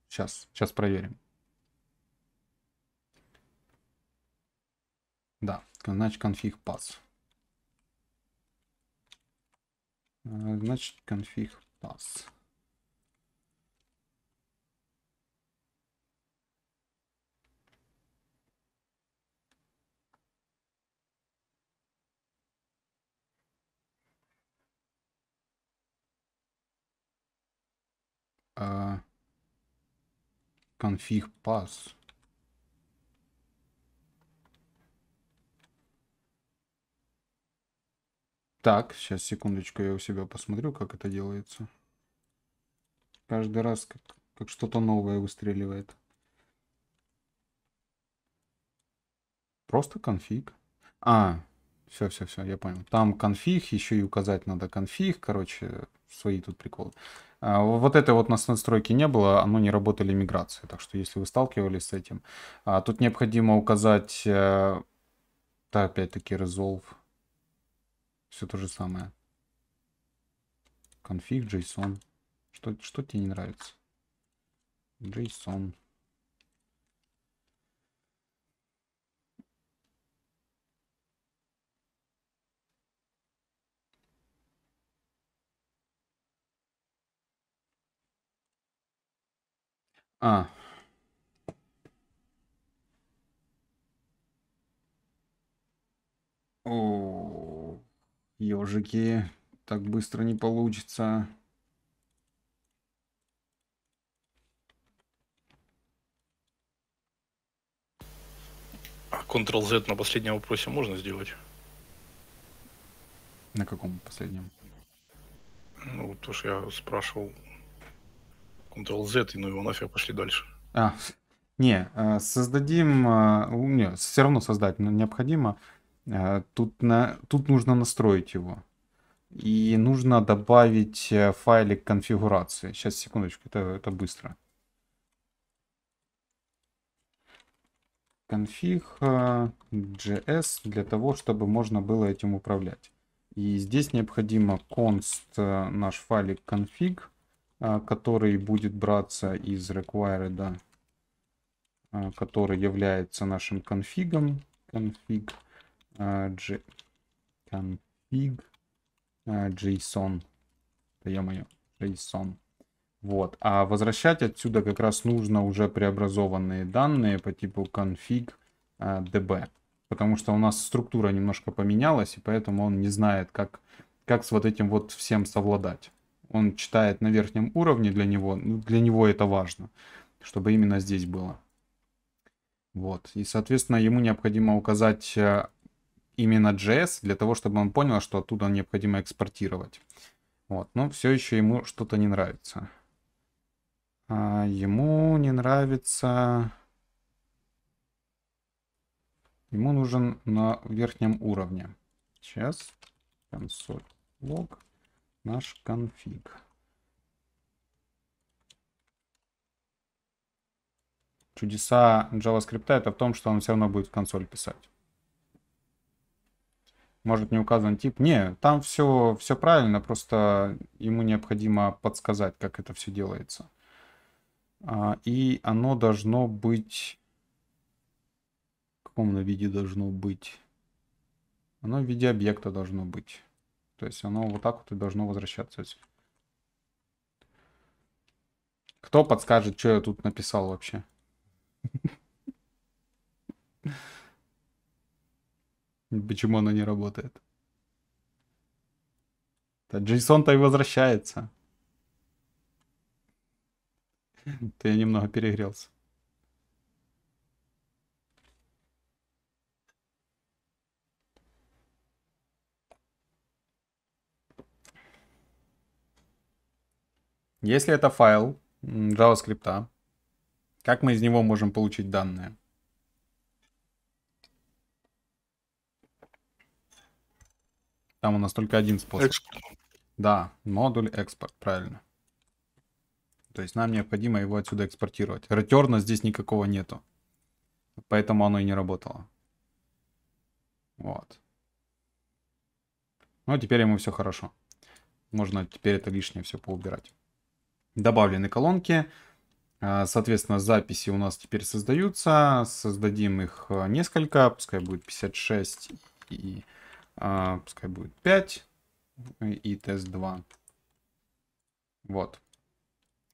Сейчас, сейчас проверим. Да, значит конфиг пас. Э, значит конфиг пас. э, config pass. Так, сейчас, секундочку, я у себя посмотрю, как это делается. Каждый раз как, как что-то новое выстреливает. Просто конфиг. А, все, все, все, я понял. Там конфиг, еще и указать надо конфиг, короче, свои тут приколы. А, вот этой вот у нас настройки не было, оно не работали миграции, так что если вы сталкивались с этим. А, тут необходимо указать, э, да, опять-таки, resolve, все то же самое. Конфиг, JSON. Что, что тебе не нравится? JSON. А. О, ежики, так быстро не получится. А Ctrl-Z на последнем вопросе можно сделать? На каком последнем? Ну, то, что я спрашивал, Ctrl-Z, и ну его нафиг, пошли дальше. А, не, а, создадим, а, не, все равно создать необходимо. А, тут, на, тут нужно настроить его. И нужно добавить э, файлик конфигурации. Сейчас, секундочку, это, это быстро. Конфиг JS для того, чтобы можно было этим управлять. И здесь необходимо const э, наш файлик config а, который будет браться из required, а, который является нашим конфигом. Конфиг, G, конфиг JSON. Да я JSON. Вот. А возвращать отсюда как раз нужно уже преобразованные данные по типу config а, db. Потому что у нас структура немножко поменялась, и поэтому он не знает, как, как с вот этим вот всем совладать он читает на верхнем уровне для него. Ну, для него это важно, чтобы именно здесь было. Вот. И, соответственно, ему необходимо указать э, именно JS, для того, чтобы он понял, что оттуда необходимо экспортировать. Вот. Но все еще ему что-то не нравится. А ему не нравится... Ему нужен на верхнем уровне. Сейчас. Консоль. Лог наш конфиг. Чудеса JavaScript это в том, что он все равно будет в консоль писать. Может не указан тип. Не, там все, все правильно, просто ему необходимо подсказать, как это все делается. А, и оно должно быть... В каком оно виде должно быть? Оно в виде объекта должно быть. То есть оно вот так вот и должно возвращаться. Кто подскажет, что я тут написал вообще? <laughs> Почему оно не работает? JSON-то и возвращается. Ты немного перегрелся. Если это файл JavaScript, как мы из него можем получить данные? Там у нас только один способ. Экспорт. Да, модуль экспорт, правильно. То есть нам необходимо его отсюда экспортировать. Ретерна здесь никакого нету. Поэтому оно и не работало. Вот. Ну, теперь ему все хорошо. Можно теперь это лишнее все поубирать добавлены колонки. А, соответственно, записи у нас теперь создаются. Создадим их а, несколько. Пускай будет 56 и а, пускай будет 5 и тест 2. Вот.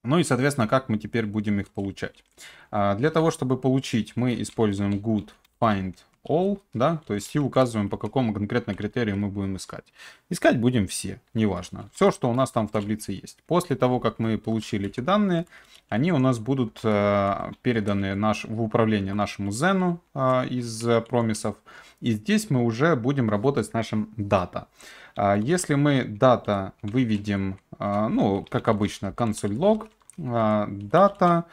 Ну и, соответственно, как мы теперь будем их получать. А, для того, чтобы получить, мы используем good find all, да, то есть и указываем, по какому конкретно критерию мы будем искать. Искать будем все, неважно, все, что у нас там в таблице есть. После того, как мы получили эти данные, они у нас будут э, переданы наш, в управление нашему Zen э, из э, промисов. И здесь мы уже будем работать с нашим дата. Э, если мы дата выведем, э, ну, как обычно, консоль лог, э, дата,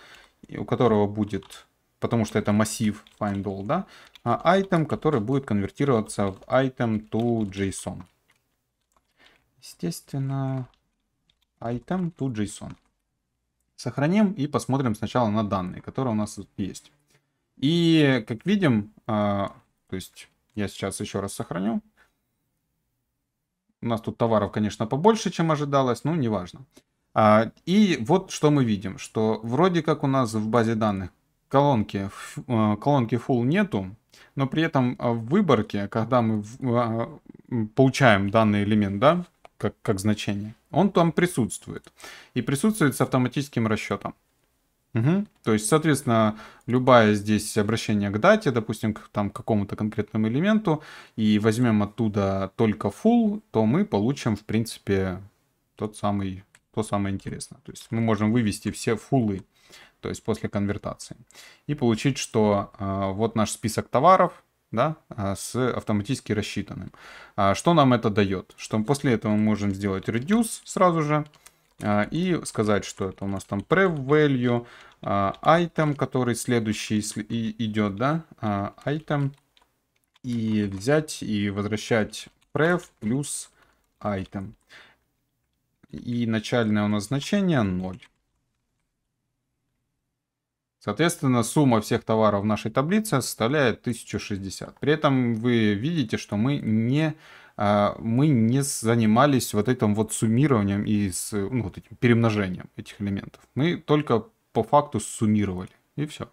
у которого будет, потому что это массив findall, да, а, item, который будет конвертироваться в item to JSON. Естественно, item to JSON. Сохраним и посмотрим сначала на данные, которые у нас тут есть. И как видим, а, то есть я сейчас еще раз сохраню. У нас тут товаров, конечно, побольше, чем ожидалось, но неважно. А, и вот что мы видим, что вроде как у нас в базе данных колонки, э, колонки full нету, но при этом э, в выборке, когда мы э, получаем данный элемент, да, как, как значение, он там присутствует. И присутствует с автоматическим расчетом. Угу. То есть, соответственно, любое здесь обращение к дате, допустим, к там, какому-то конкретному элементу, и возьмем оттуда только full, то мы получим, в принципе, тот самый, то самое интересное. То есть мы можем вывести все фуллы то есть после конвертации, и получить, что э, вот наш список товаров, да, э, с автоматически рассчитанным. А что нам это дает? Что после этого мы можем сделать reduce сразу же э, и сказать, что это у нас там prev value, item, который следующий идет, да, item, и взять и возвращать prev плюс item. И начальное у нас значение 0. Соответственно, сумма всех товаров в нашей таблице составляет 1060. При этом вы видите, что мы не, а, мы не занимались вот этим вот суммированием и с, ну, вот этим перемножением этих элементов. Мы только по факту суммировали, и все.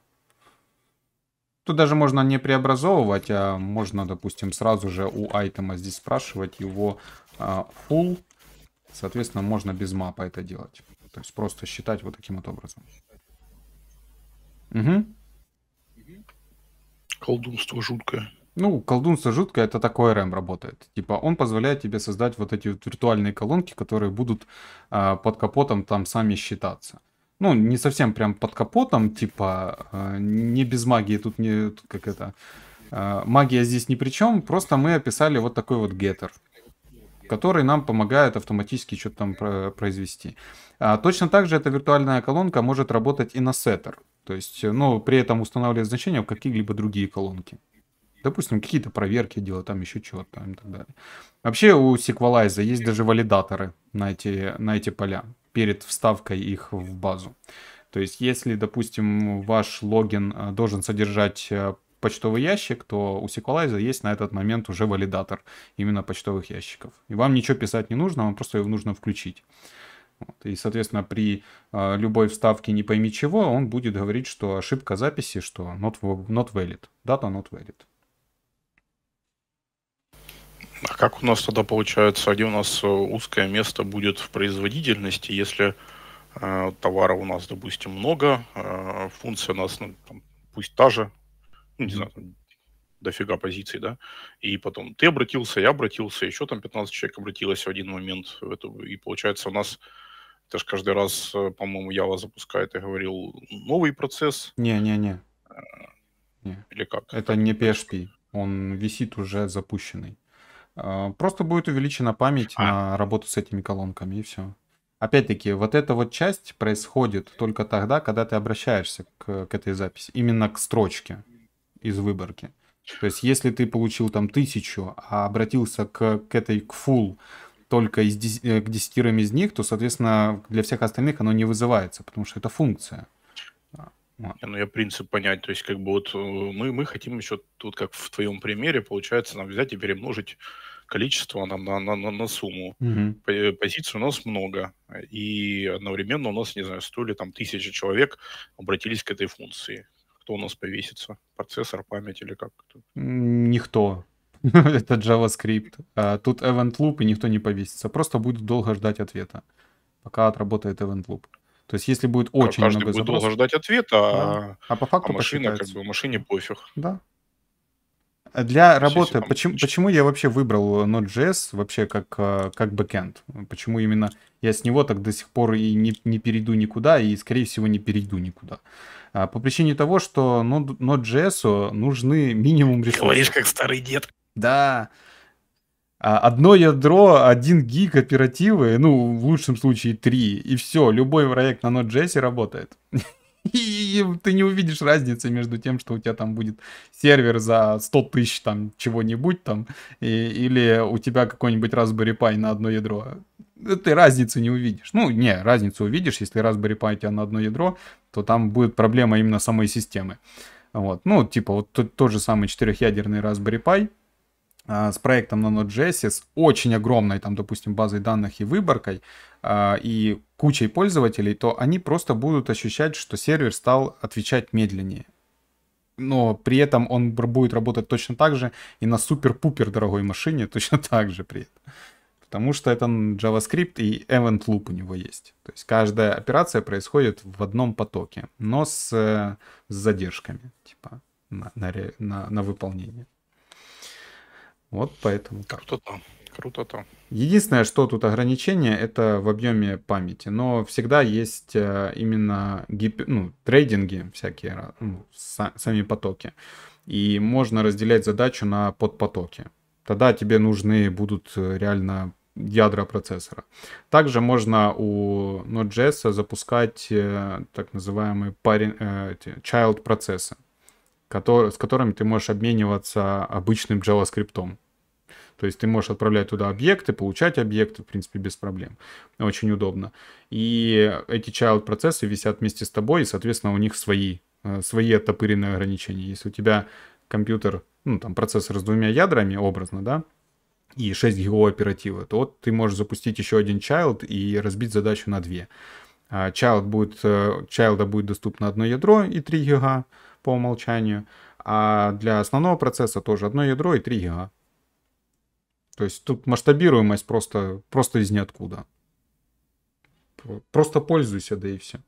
Тут даже можно не преобразовывать, а можно, допустим, сразу же у айтема здесь спрашивать его а, full. Соответственно, можно без мапа это делать. То есть просто считать вот таким вот образом. Угу. Колдунство жуткое. Ну, колдунство жуткое, это такой РМ работает. Типа, он позволяет тебе создать вот эти вот виртуальные колонки, которые будут э, под капотом там сами считаться. Ну, не совсем прям под капотом, типа, э, не без магии, тут не, тут как это, э, магия здесь ни при чем, просто мы описали вот такой вот геттер, который нам помогает автоматически что-то там произвести. А, точно так же эта виртуальная колонка может работать и на сеттер. То есть, э, но при этом устанавливать значения в какие-либо другие колонки. Допустим, какие-то проверки делать, там еще чего-то и так далее. Вообще у Sequalize есть даже валидаторы на эти, на эти поля перед вставкой их в базу. То есть, если, допустим, ваш логин э, должен содержать э, почтовый ящик, то у Sequalize есть на этот момент уже валидатор именно почтовых ящиков. И вам ничего писать не нужно, вам просто его нужно включить. И, соответственно, при а, любой вставке не пойми чего, он будет говорить, что ошибка записи, что not, not valid, data not valid. А как у нас тогда получается, где у нас э, узкое место будет в производительности, если э, товара у нас, допустим, много, э, функция у нас, ну, там, пусть та же, ну, не знаю, там, дофига позиций, да, и потом ты обратился, я обратился, еще там 15 человек обратилось в один момент, в эту, и получается у нас тоже каждый раз, э, по-моему, Ява запускает и говорил новый процесс. Не-не-не. Э, или как? Это не PHP. Он висит уже запущенный. Э, просто будет увеличена память а. на работу с этими колонками, и все. Опять-таки, вот эта вот часть происходит только тогда, когда ты обращаешься к, к этой записи, именно к строчке из выборки. То есть, если ты получил там тысячу, а обратился к, к этой к full только из 10, э, к 10 из них, то, соответственно, для всех остальных оно не вызывается, потому что это функция. А, вот. Ну, я принцип понять, то есть как бы вот э, мы, мы хотим еще тут, как в твоем примере, получается, нам взять и перемножить количество на, на, на, на сумму. Угу. Позиций у нас много, и одновременно у нас, не знаю, сто или там тысячи человек обратились к этой функции. Кто у нас повесится? Процессор, память или как? Никто. <laughs> это JavaScript. А тут event loop, и никто не повесится. Просто будет долго ждать ответа, пока отработает event loop. То есть, если будет очень Каждый много будет долго ждать ответа, а, а, по факту а машина, как бы, машине пофиг. Да. Для работы, почему, почему я вообще выбрал Node.js вообще как, э, как backend? Почему именно я с него так до сих пор и не, не перейду никуда, и, скорее всего, не перейду никуда? А по причине того, что Node.js нужны минимум ресурсов. Говоришь, как старый дед. Да. А, одно ядро, один гиг оперативы, ну, в лучшем случае три, и все, любой проект на Node.js работает. <laughs> И ты не увидишь разницы между тем, что у тебя там будет сервер за 100 тысяч там чего-нибудь там, и, или у тебя какой-нибудь Raspberry Pi на одно ядро. Э, ты разницы не увидишь. Ну, не, разницу увидишь, если Raspberry Pi у тебя на одно ядро, то там будет проблема именно самой системы. Вот. Ну, типа, вот тот, тот же самый четырехъядерный Raspberry Pi, а, с проектом на Node.js, с очень огромной, там, допустим, базой данных и выборкой, а, и кучей пользователей, то они просто будут ощущать, что сервер стал отвечать медленнее. Но при этом он будет работать точно так же и на супер-пупер дорогой машине <laughs> точно так же при этом. Потому что это JavaScript и event loop у него есть. То есть каждая операция происходит в одном потоке, но с, э, с задержками типа на, на, на, на выполнение. Вот поэтому. Круто-то. Круто-то. Единственное, что тут ограничение, это в объеме памяти. Но всегда есть э, именно гип... ну, трейдинги всякие, ну, сами потоки. И можно разделять задачу на подпотоки. Тогда тебе нужны будут э, реально ядра процессора. Также можно у Node.js запускать э, так называемые parent, child процессы с которыми ты можешь обмениваться обычным JavaScript. То есть ты можешь отправлять туда объекты, получать объекты, в принципе, без проблем. Очень удобно. И эти child-процессы висят вместе с тобой, и, соответственно, у них свои, э, свои оттопыренные ограничения. Если у тебя компьютер, ну, там, процессор с двумя ядрами, образно, да, и 6 ГБ оператива, то вот ты можешь запустить еще один child и разбить задачу на две. А child будет, child э, будет доступно одно ядро и 3 гига по умолчанию. А для основного процесса тоже одно ядро и 3 гига. То есть тут масштабируемость просто, просто из ниоткуда. Просто пользуйся, да и все.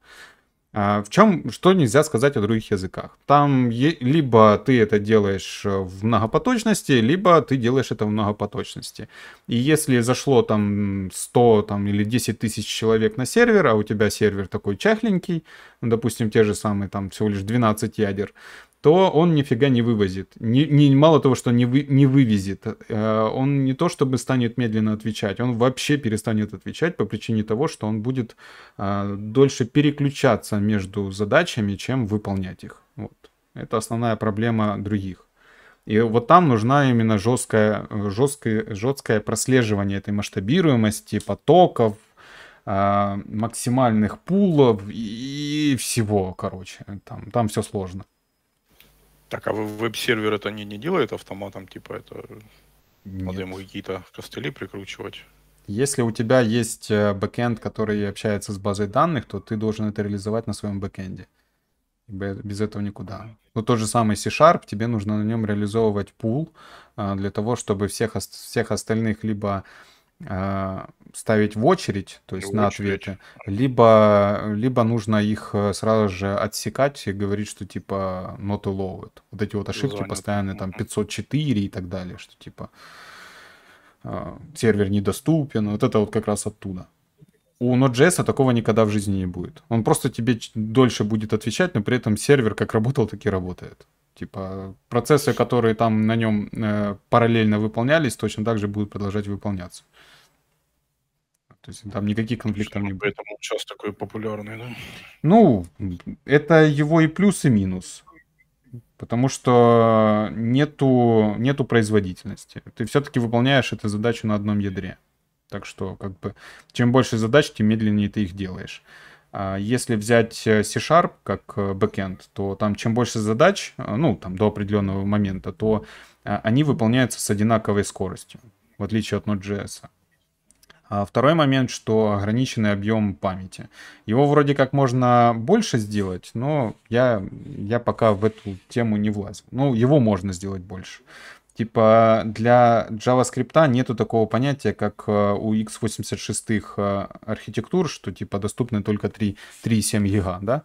А, в чем, что нельзя сказать о других языках? Там е- либо ты это делаешь э, в многопоточности, либо ты делаешь это в многопоточности. И если зашло там 100 там, или 10 тысяч человек на сервер, а у тебя сервер такой чахленький, ну, допустим, те же самые там всего лишь 12 ядер, то он нифига не вывозит. Не, не, мало того, что не, вы, не вывезет, э, он не то чтобы станет медленно отвечать, он вообще перестанет отвечать по причине того, что он будет э, дольше переключаться между задачами, чем выполнять их. Вот. Это основная проблема других. И вот там нужна именно жесткое, жесткое, жесткое прослеживание этой масштабируемости, потоков, э, максимальных пулов и всего, короче. Там, там все сложно. Так, а веб-сервер это не, не делает автоматом, типа это Нет. надо ему какие-то костыли прикручивать? Если у тебя есть э, бэкенд, который общается с базой данных, то ты должен это реализовать на своем бэкенде. Без этого никуда. Ну, тот же самый C-Sharp, тебе нужно на нем реализовывать пул а, для того, чтобы всех, всех остальных либо а, ставить в очередь, то есть в на очередь. ответы, либо, либо нужно их э, сразу же отсекать и говорить, что типа not allowed. Вот эти вот ошибки Занят. постоянные, там 504 и так далее, что типа а, сервер недоступен, вот это вот как раз оттуда. У Node.js такого никогда в жизни не будет. Он просто тебе дольше будет отвечать, но при этом сервер как работал, так и работает. Типа процессы, которые там на нем э, параллельно выполнялись, точно так же будут продолжать выполняться. То есть там никаких конфликтов не будет. Поэтому сейчас такой популярный, да? Ну, это его и плюс, и минус. Потому что нету, нету производительности. Ты все-таки выполняешь эту задачу на одном ядре. Так что, как бы, чем больше задач, тем медленнее ты их делаешь. А если взять э, C-Sharp как э, бэкенд, то там чем больше задач, э, ну, там до определенного момента, то они выполняются с одинаковой скоростью, в отличие от Node.js. А второй момент, что ограниченный объем памяти. Его вроде как можно больше сделать, но я, я пока в эту тему не влазил. Ну, его можно сделать больше типа для JavaScript нету такого понятия, как э, у x86 э, архитектур, что типа доступны только 3,7 гига, да,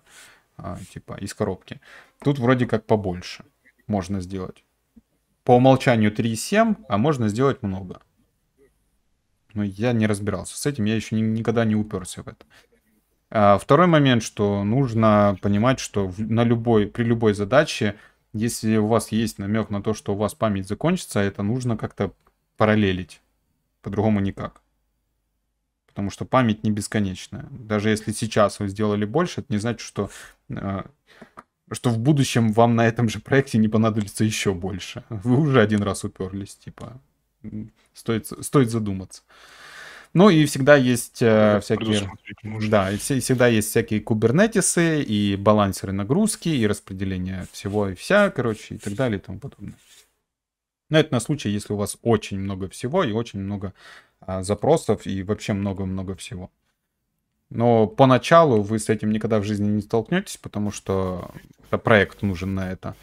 а, типа из коробки. Тут вроде как побольше можно сделать. По умолчанию 3,7, а можно сделать много. Но я не разбирался с этим, я еще ни, никогда не уперся в это. А второй момент, что нужно понимать, что на любой, при любой задаче если у вас есть намек на то, что у вас память закончится, это нужно как-то параллелить. По-другому никак. Потому что память не бесконечная. Даже если сейчас вы сделали больше, это не значит, что, э, что в будущем вам на этом же проекте не понадобится еще больше. Вы уже один раз уперлись, типа. Стоит, стоит задуматься. Ну и всегда есть э, всякие... Да, и всегда есть всякие кубернетисы, и балансеры нагрузки, и распределение всего и вся, короче, и так далее и тому подобное. Но это на случай, если у вас очень много всего и очень много а, запросов и вообще много-много всего. Но поначалу вы с этим никогда в жизни не столкнетесь, потому что это проект нужен на это.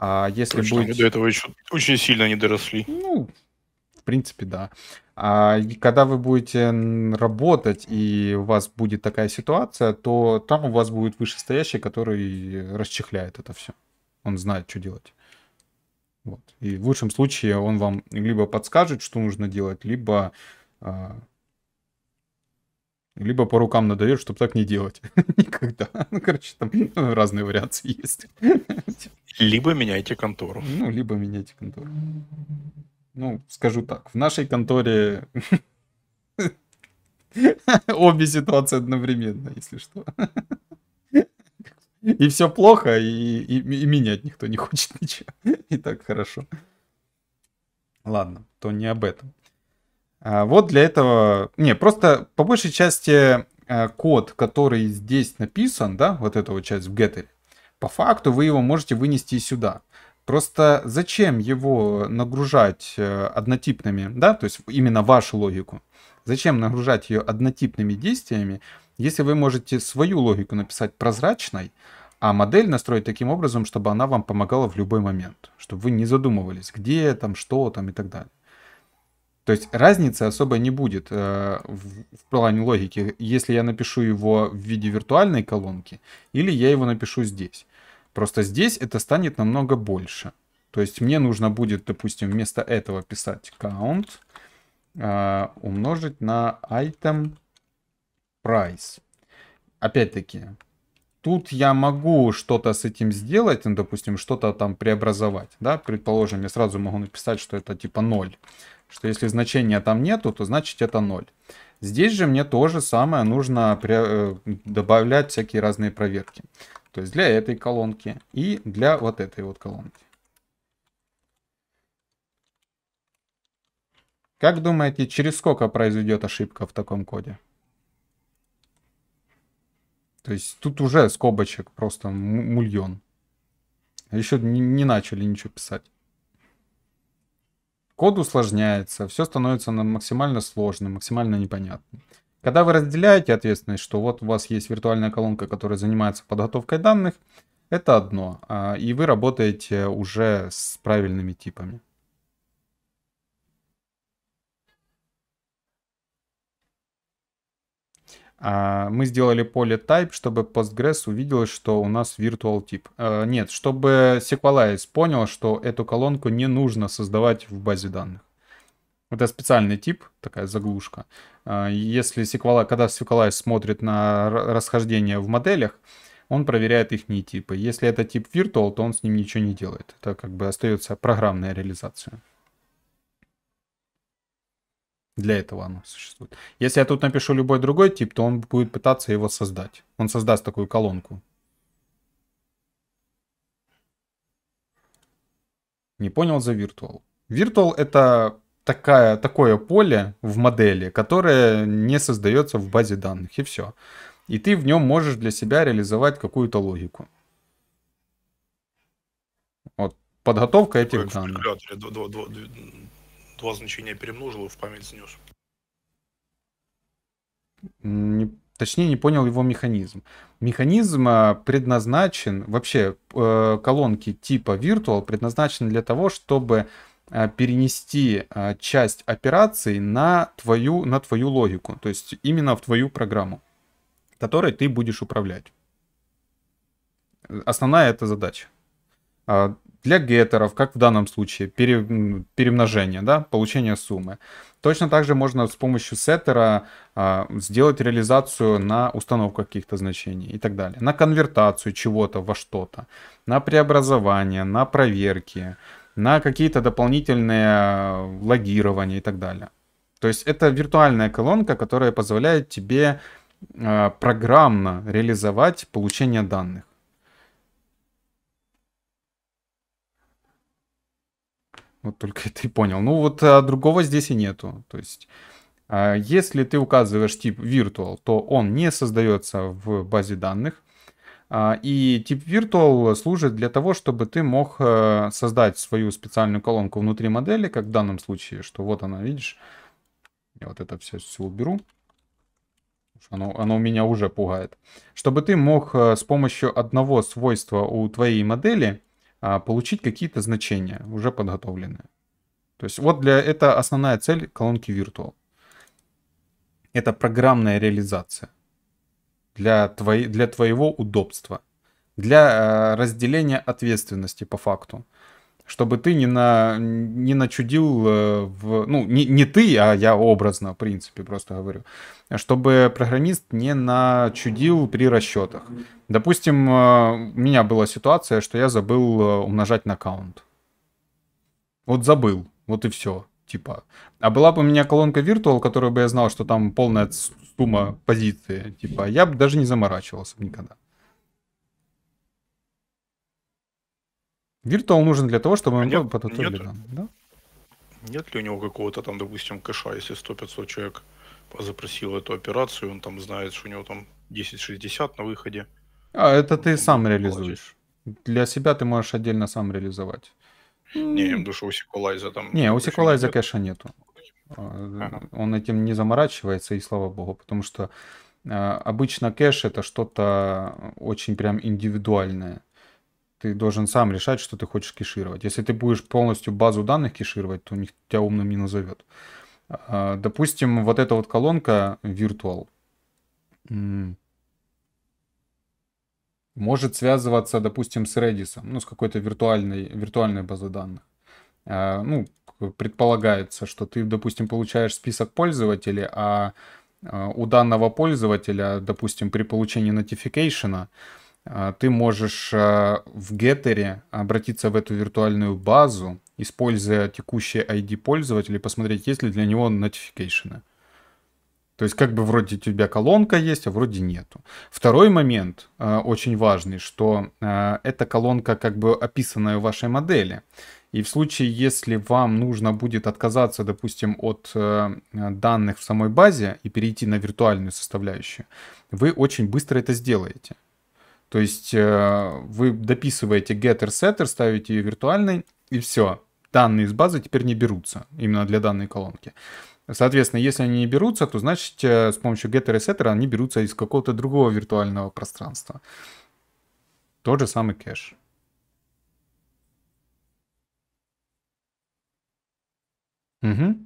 А если Точно, будет... мы до этого еще очень сильно не доросли. Ну, в принципе, да. А когда вы будете работать и у вас будет такая ситуация, то там у вас будет вышестоящий, который расчехляет это все. Он знает, что делать. Вот. И в лучшем случае он вам либо подскажет, что нужно делать, либо, а, либо по рукам надает, чтобы так не делать. <laughs> Никогда. Ну, короче, там разные вариации есть. Либо меняйте контору. Ну, либо меняйте контору. Ну, скажу так, в нашей конторе <laughs> обе ситуации одновременно, если что. И все плохо, и, и, и менять никто не хочет <laughs> ничего. И так хорошо. Ладно, то не об этом. А вот для этого... Не, просто по большей части э, код, который здесь написан, да, вот эта вот часть в getter, по факту вы его можете вынести сюда. Просто зачем его нагружать э, однотипными, да, то есть именно вашу логику? Зачем нагружать ее однотипными действиями, если вы можете свою логику написать прозрачной, а модель настроить таким образом, чтобы она вам помогала в любой момент, чтобы вы не задумывались, где там, что там и так далее. То есть разницы особо не будет э, в, в плане логики, если я напишу его в виде виртуальной колонки или я его напишу здесь. Просто здесь это станет намного больше. То есть мне нужно будет, допустим, вместо этого писать count э, умножить на item price. Опять-таки, тут я могу что-то с этим сделать, ну, допустим, что-то там преобразовать, да, предположим, я сразу могу написать, что это типа 0, что если значения там нету, то значит это 0. Здесь же мне то же самое нужно э, добавлять всякие разные проверки. То есть для этой колонки и для вот этой вот колонки. Как думаете, через сколько произойдет ошибка в таком коде? То есть тут уже скобочек просто мульон. Еще не, не начали ничего писать. Код усложняется, все становится максимально сложным, максимально непонятным. Когда вы разделяете ответственность, что вот у вас есть виртуальная колонка, которая занимается подготовкой данных, это одно, а, и вы работаете уже с правильными типами. А, мы сделали поле type, чтобы Postgres увидел, что у нас virtual тип. А, нет, чтобы SQLize понял, что эту колонку не нужно создавать в базе данных. Это специальный тип, такая заглушка. А, если Sequalize, когда Sequalize смотрит на расхождение в моделях, он проверяет их не типы. Если это тип Virtual, то он с ним ничего не делает. Это как бы остается программная реализация. Для этого оно существует. Если я тут напишу любой другой тип, то он будет пытаться его создать. Он создаст такую колонку. Не понял за Virtual. Virtual это такая, такое поле в модели, которое не создается в базе данных, и все. И ты в нем можешь для себя реализовать какую-то логику. Вот подготовка этих как данных. Два, два, два, два значения перемножил и в память снес. Не, точнее, не понял его механизм. Механизм а, предназначен, вообще э, колонки типа virtual предназначены для того, чтобы Э, перенести э, часть операций на твою, на твою логику, то есть именно в твою программу, которой ты будешь управлять. Основная это задача. Э, для геттеров, как в данном случае, пере, перемножение, да, получение суммы. Точно так же можно с помощью сеттера сделать реализацию на установку каких-то значений и так далее. На конвертацию чего-то во что-то, на преобразование, на проверки, на какие-то дополнительные э, логирования и так далее. То есть это виртуальная колонка, которая позволяет тебе э, программно реализовать получение данных. Вот только это и понял. Ну вот а, другого здесь и нету. То есть а, если ты указываешь тип virtual, то он не создается в базе данных. А, и тип virtual служит для того, чтобы ты мог э, создать свою специальную колонку внутри модели, как в данном случае, что вот она, видишь, я вот это все, все уберу. Оно, оно меня уже пугает. Чтобы ты мог э, с помощью одного свойства у твоей модели а, получить какие-то значения, уже подготовленные. То есть вот для это основная цель колонки virtual. Это программная реализация для, твои, для твоего удобства, для э, разделения ответственности по факту. Чтобы ты не, на, не начудил, э, в, ну не, не ты, а я образно, в принципе, просто говорю, чтобы программист не начудил при расчетах. Допустим, э, у меня была ситуация, что я забыл э, умножать на аккаунт. Вот забыл, вот и все типа. А была бы у меня колонка Virtual, которую бы я знал, что там полная сумма позиции. Типа, я бы даже не заморачивался никогда. Виртуал нужен для того, чтобы а нет, нет, да? нет ли у него какого-то там, допустим, кэша, если 100-500 человек запросил эту операцию, он там знает, что у него там 10-60 на выходе. А это ты он сам реализуешь. Для себя ты можешь отдельно сам реализовать. Не, я думаю, что у Sequalize там... Не, у Sequalize кэша нету. Э, он этим не заморачивается, и слава богу, потому что э, обычно кэш это что-то очень прям индивидуальное. Ты должен сам решать, что ты хочешь кешировать. Если ты будешь полностью базу данных кешировать, то них тебя умным не назовет. Э, допустим, вот эта вот колонка virtual может связываться, допустим, с Redis, ну, с какой-то виртуальной, виртуальной базой данных. Ну, Э, предполагается, что ты, допустим, получаешь список пользователей, а э, у данного пользователя, допустим, при получении notification, э, ты можешь в геттере обратиться в эту виртуальную базу, используя текущие ID пользователя, посмотреть, есть ли для него notification. То есть как бы вроде у тебя колонка есть, а вроде нету. Второй момент очень важный, что эта колонка как бы описанная в вашей модели. И в случае, если вам нужно будет отказаться, допустим, от э, данных в самой базе и перейти на виртуальную составляющую, вы очень быстро это сделаете. То есть э, вы дописываете getter setter, ставите ее виртуальной, и все. Данные из базы теперь не берутся именно для данной колонки. Соответственно, если они не берутся, то значит э, с помощью getter и setter они берутся из какого-то другого виртуального пространства. Тот же самый кэш. Угу.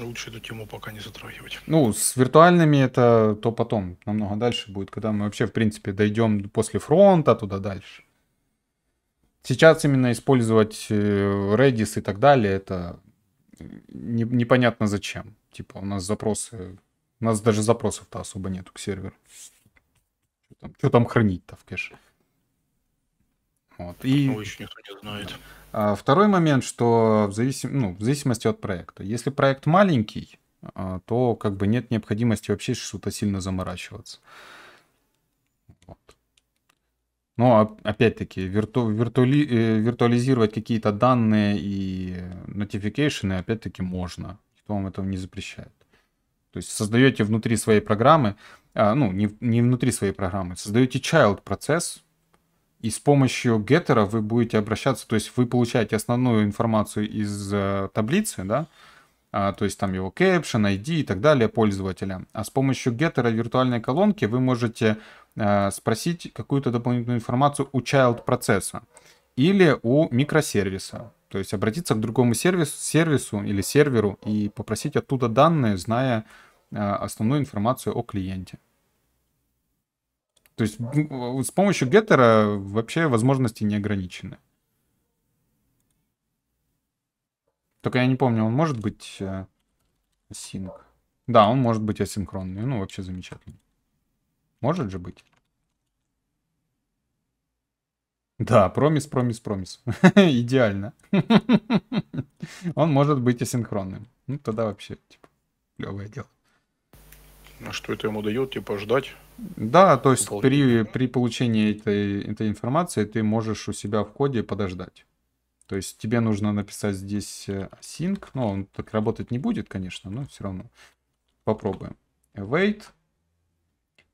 Лучше эту тему пока не затрагивать. Ну, с виртуальными это то потом, намного дальше будет, когда мы вообще, в принципе, дойдем после фронта туда дальше. Сейчас именно использовать э, Redis и так далее, это э, не, непонятно зачем. Типа у нас запросы, у нас даже запросов-то особо нету к серверу. Что там, там хранить-то в кэше? Вот. И... Ну, еще никто не знает. Да. А второй момент, что в, зависим, ну, в зависимости от проекта. Если проект маленький, а, то как бы нет необходимости вообще что-то сильно заморачиваться. Вот. Но ну, а опять-таки вирту, виртуали, э, виртуализировать какие-то данные и нотификейшены опять-таки можно. Никто вам этого не запрещает. То есть создаете внутри своей программы, ну не, не внутри своей программы, создаете child процесс, и с помощью геттера вы будете обращаться, то есть вы получаете основную информацию из э, таблицы, да, а, то есть там его caption, ID и так далее пользователя. А с помощью геттера виртуальной колонки вы можете э, спросить какую-то дополнительную информацию у child процесса или у микросервиса. То есть обратиться к другому сервису, сервису или серверу и попросить оттуда данные, зная э, основную информацию о клиенте. То есть с помощью геттера вообще возможности не ограничены. Только я не помню, он может быть синк. Э, да, он может быть асинхронный. Ну, вообще замечательно. Может же быть. Да, промис, промис, промис. <laughs> Идеально. <laughs> он может быть асинхронным. Ну, тогда вообще, типа, клевое дело. А что это ему дает, типа ждать? Да, то есть при, при получении этой, этой информации ты можешь у себя в коде подождать. То есть тебе нужно написать здесь э, async, но он так работать не будет, конечно, но все равно. Попробуем. Wait,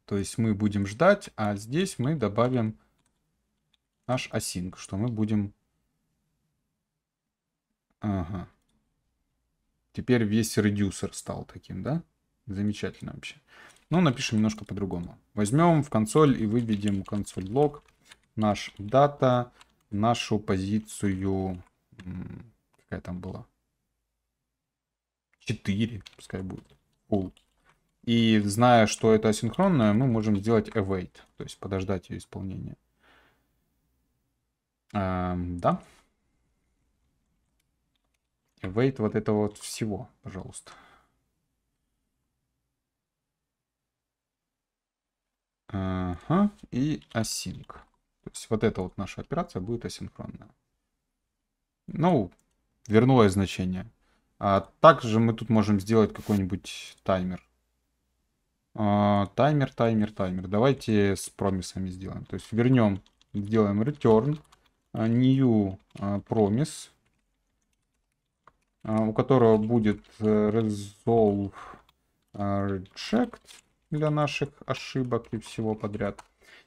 То есть мы будем ждать, а здесь мы добавим наш async, что мы будем... Ага. Теперь весь редюсер стал таким, да? Замечательно вообще. Ну напишем немножко по-другому. Возьмем в консоль и выведем консоль лог наш дата, нашу позицию, какая там была, 4, пускай будет, full. И зная, что это асинхронное, мы можем сделать await, то есть подождать ее исполнения. Эм, да. Await вот этого вот всего, пожалуйста. Ага, и async. То есть вот эта вот наша операция будет асинхронная. Ну, вернулось значение. А также мы тут можем сделать какой-нибудь таймер. А, таймер, таймер, таймер. Давайте с промисами сделаем. То есть вернем, сделаем return а, new а, promise, а, у которого будет э, resolve reject для наших ошибок и всего подряд.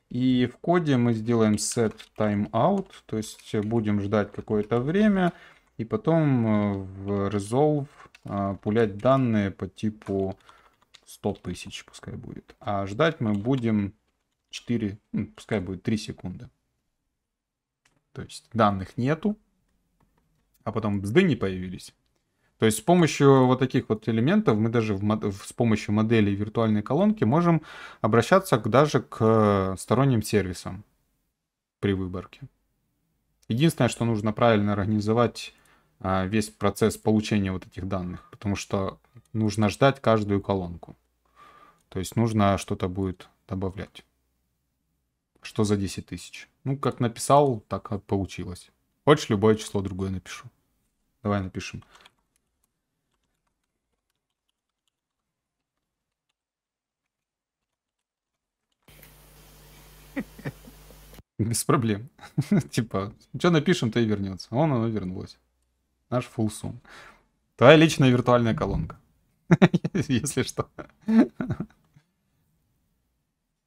И в коде мы сделаем set timeout, то есть будем ждать какое-то время, и потом э, в resolve э, пулять данные по типу 100 тысяч, пускай будет. А ждать мы будем 4, ну, пускай будет 3 секунды. То есть данных нету, а потом бзды не появились. То есть с помощью вот таких вот элементов мы даже в, с помощью моделей виртуальной колонки можем обращаться даже к э, сторонним сервисам при выборке. Единственное, что нужно правильно организовать а, весь процесс получения вот этих данных, потому что нужно ждать каждую колонку. То есть нужно что-то будет добавлять. Что за 10 тысяч? Ну, как написал, так получилось. Хочешь любое число другое напишу. Давай напишем Без проблем. <laughs> типа, что напишем, то и вернется. Он, оно вернулось. Наш фулсум. Твоя личная виртуальная колонка. <laughs> Если что.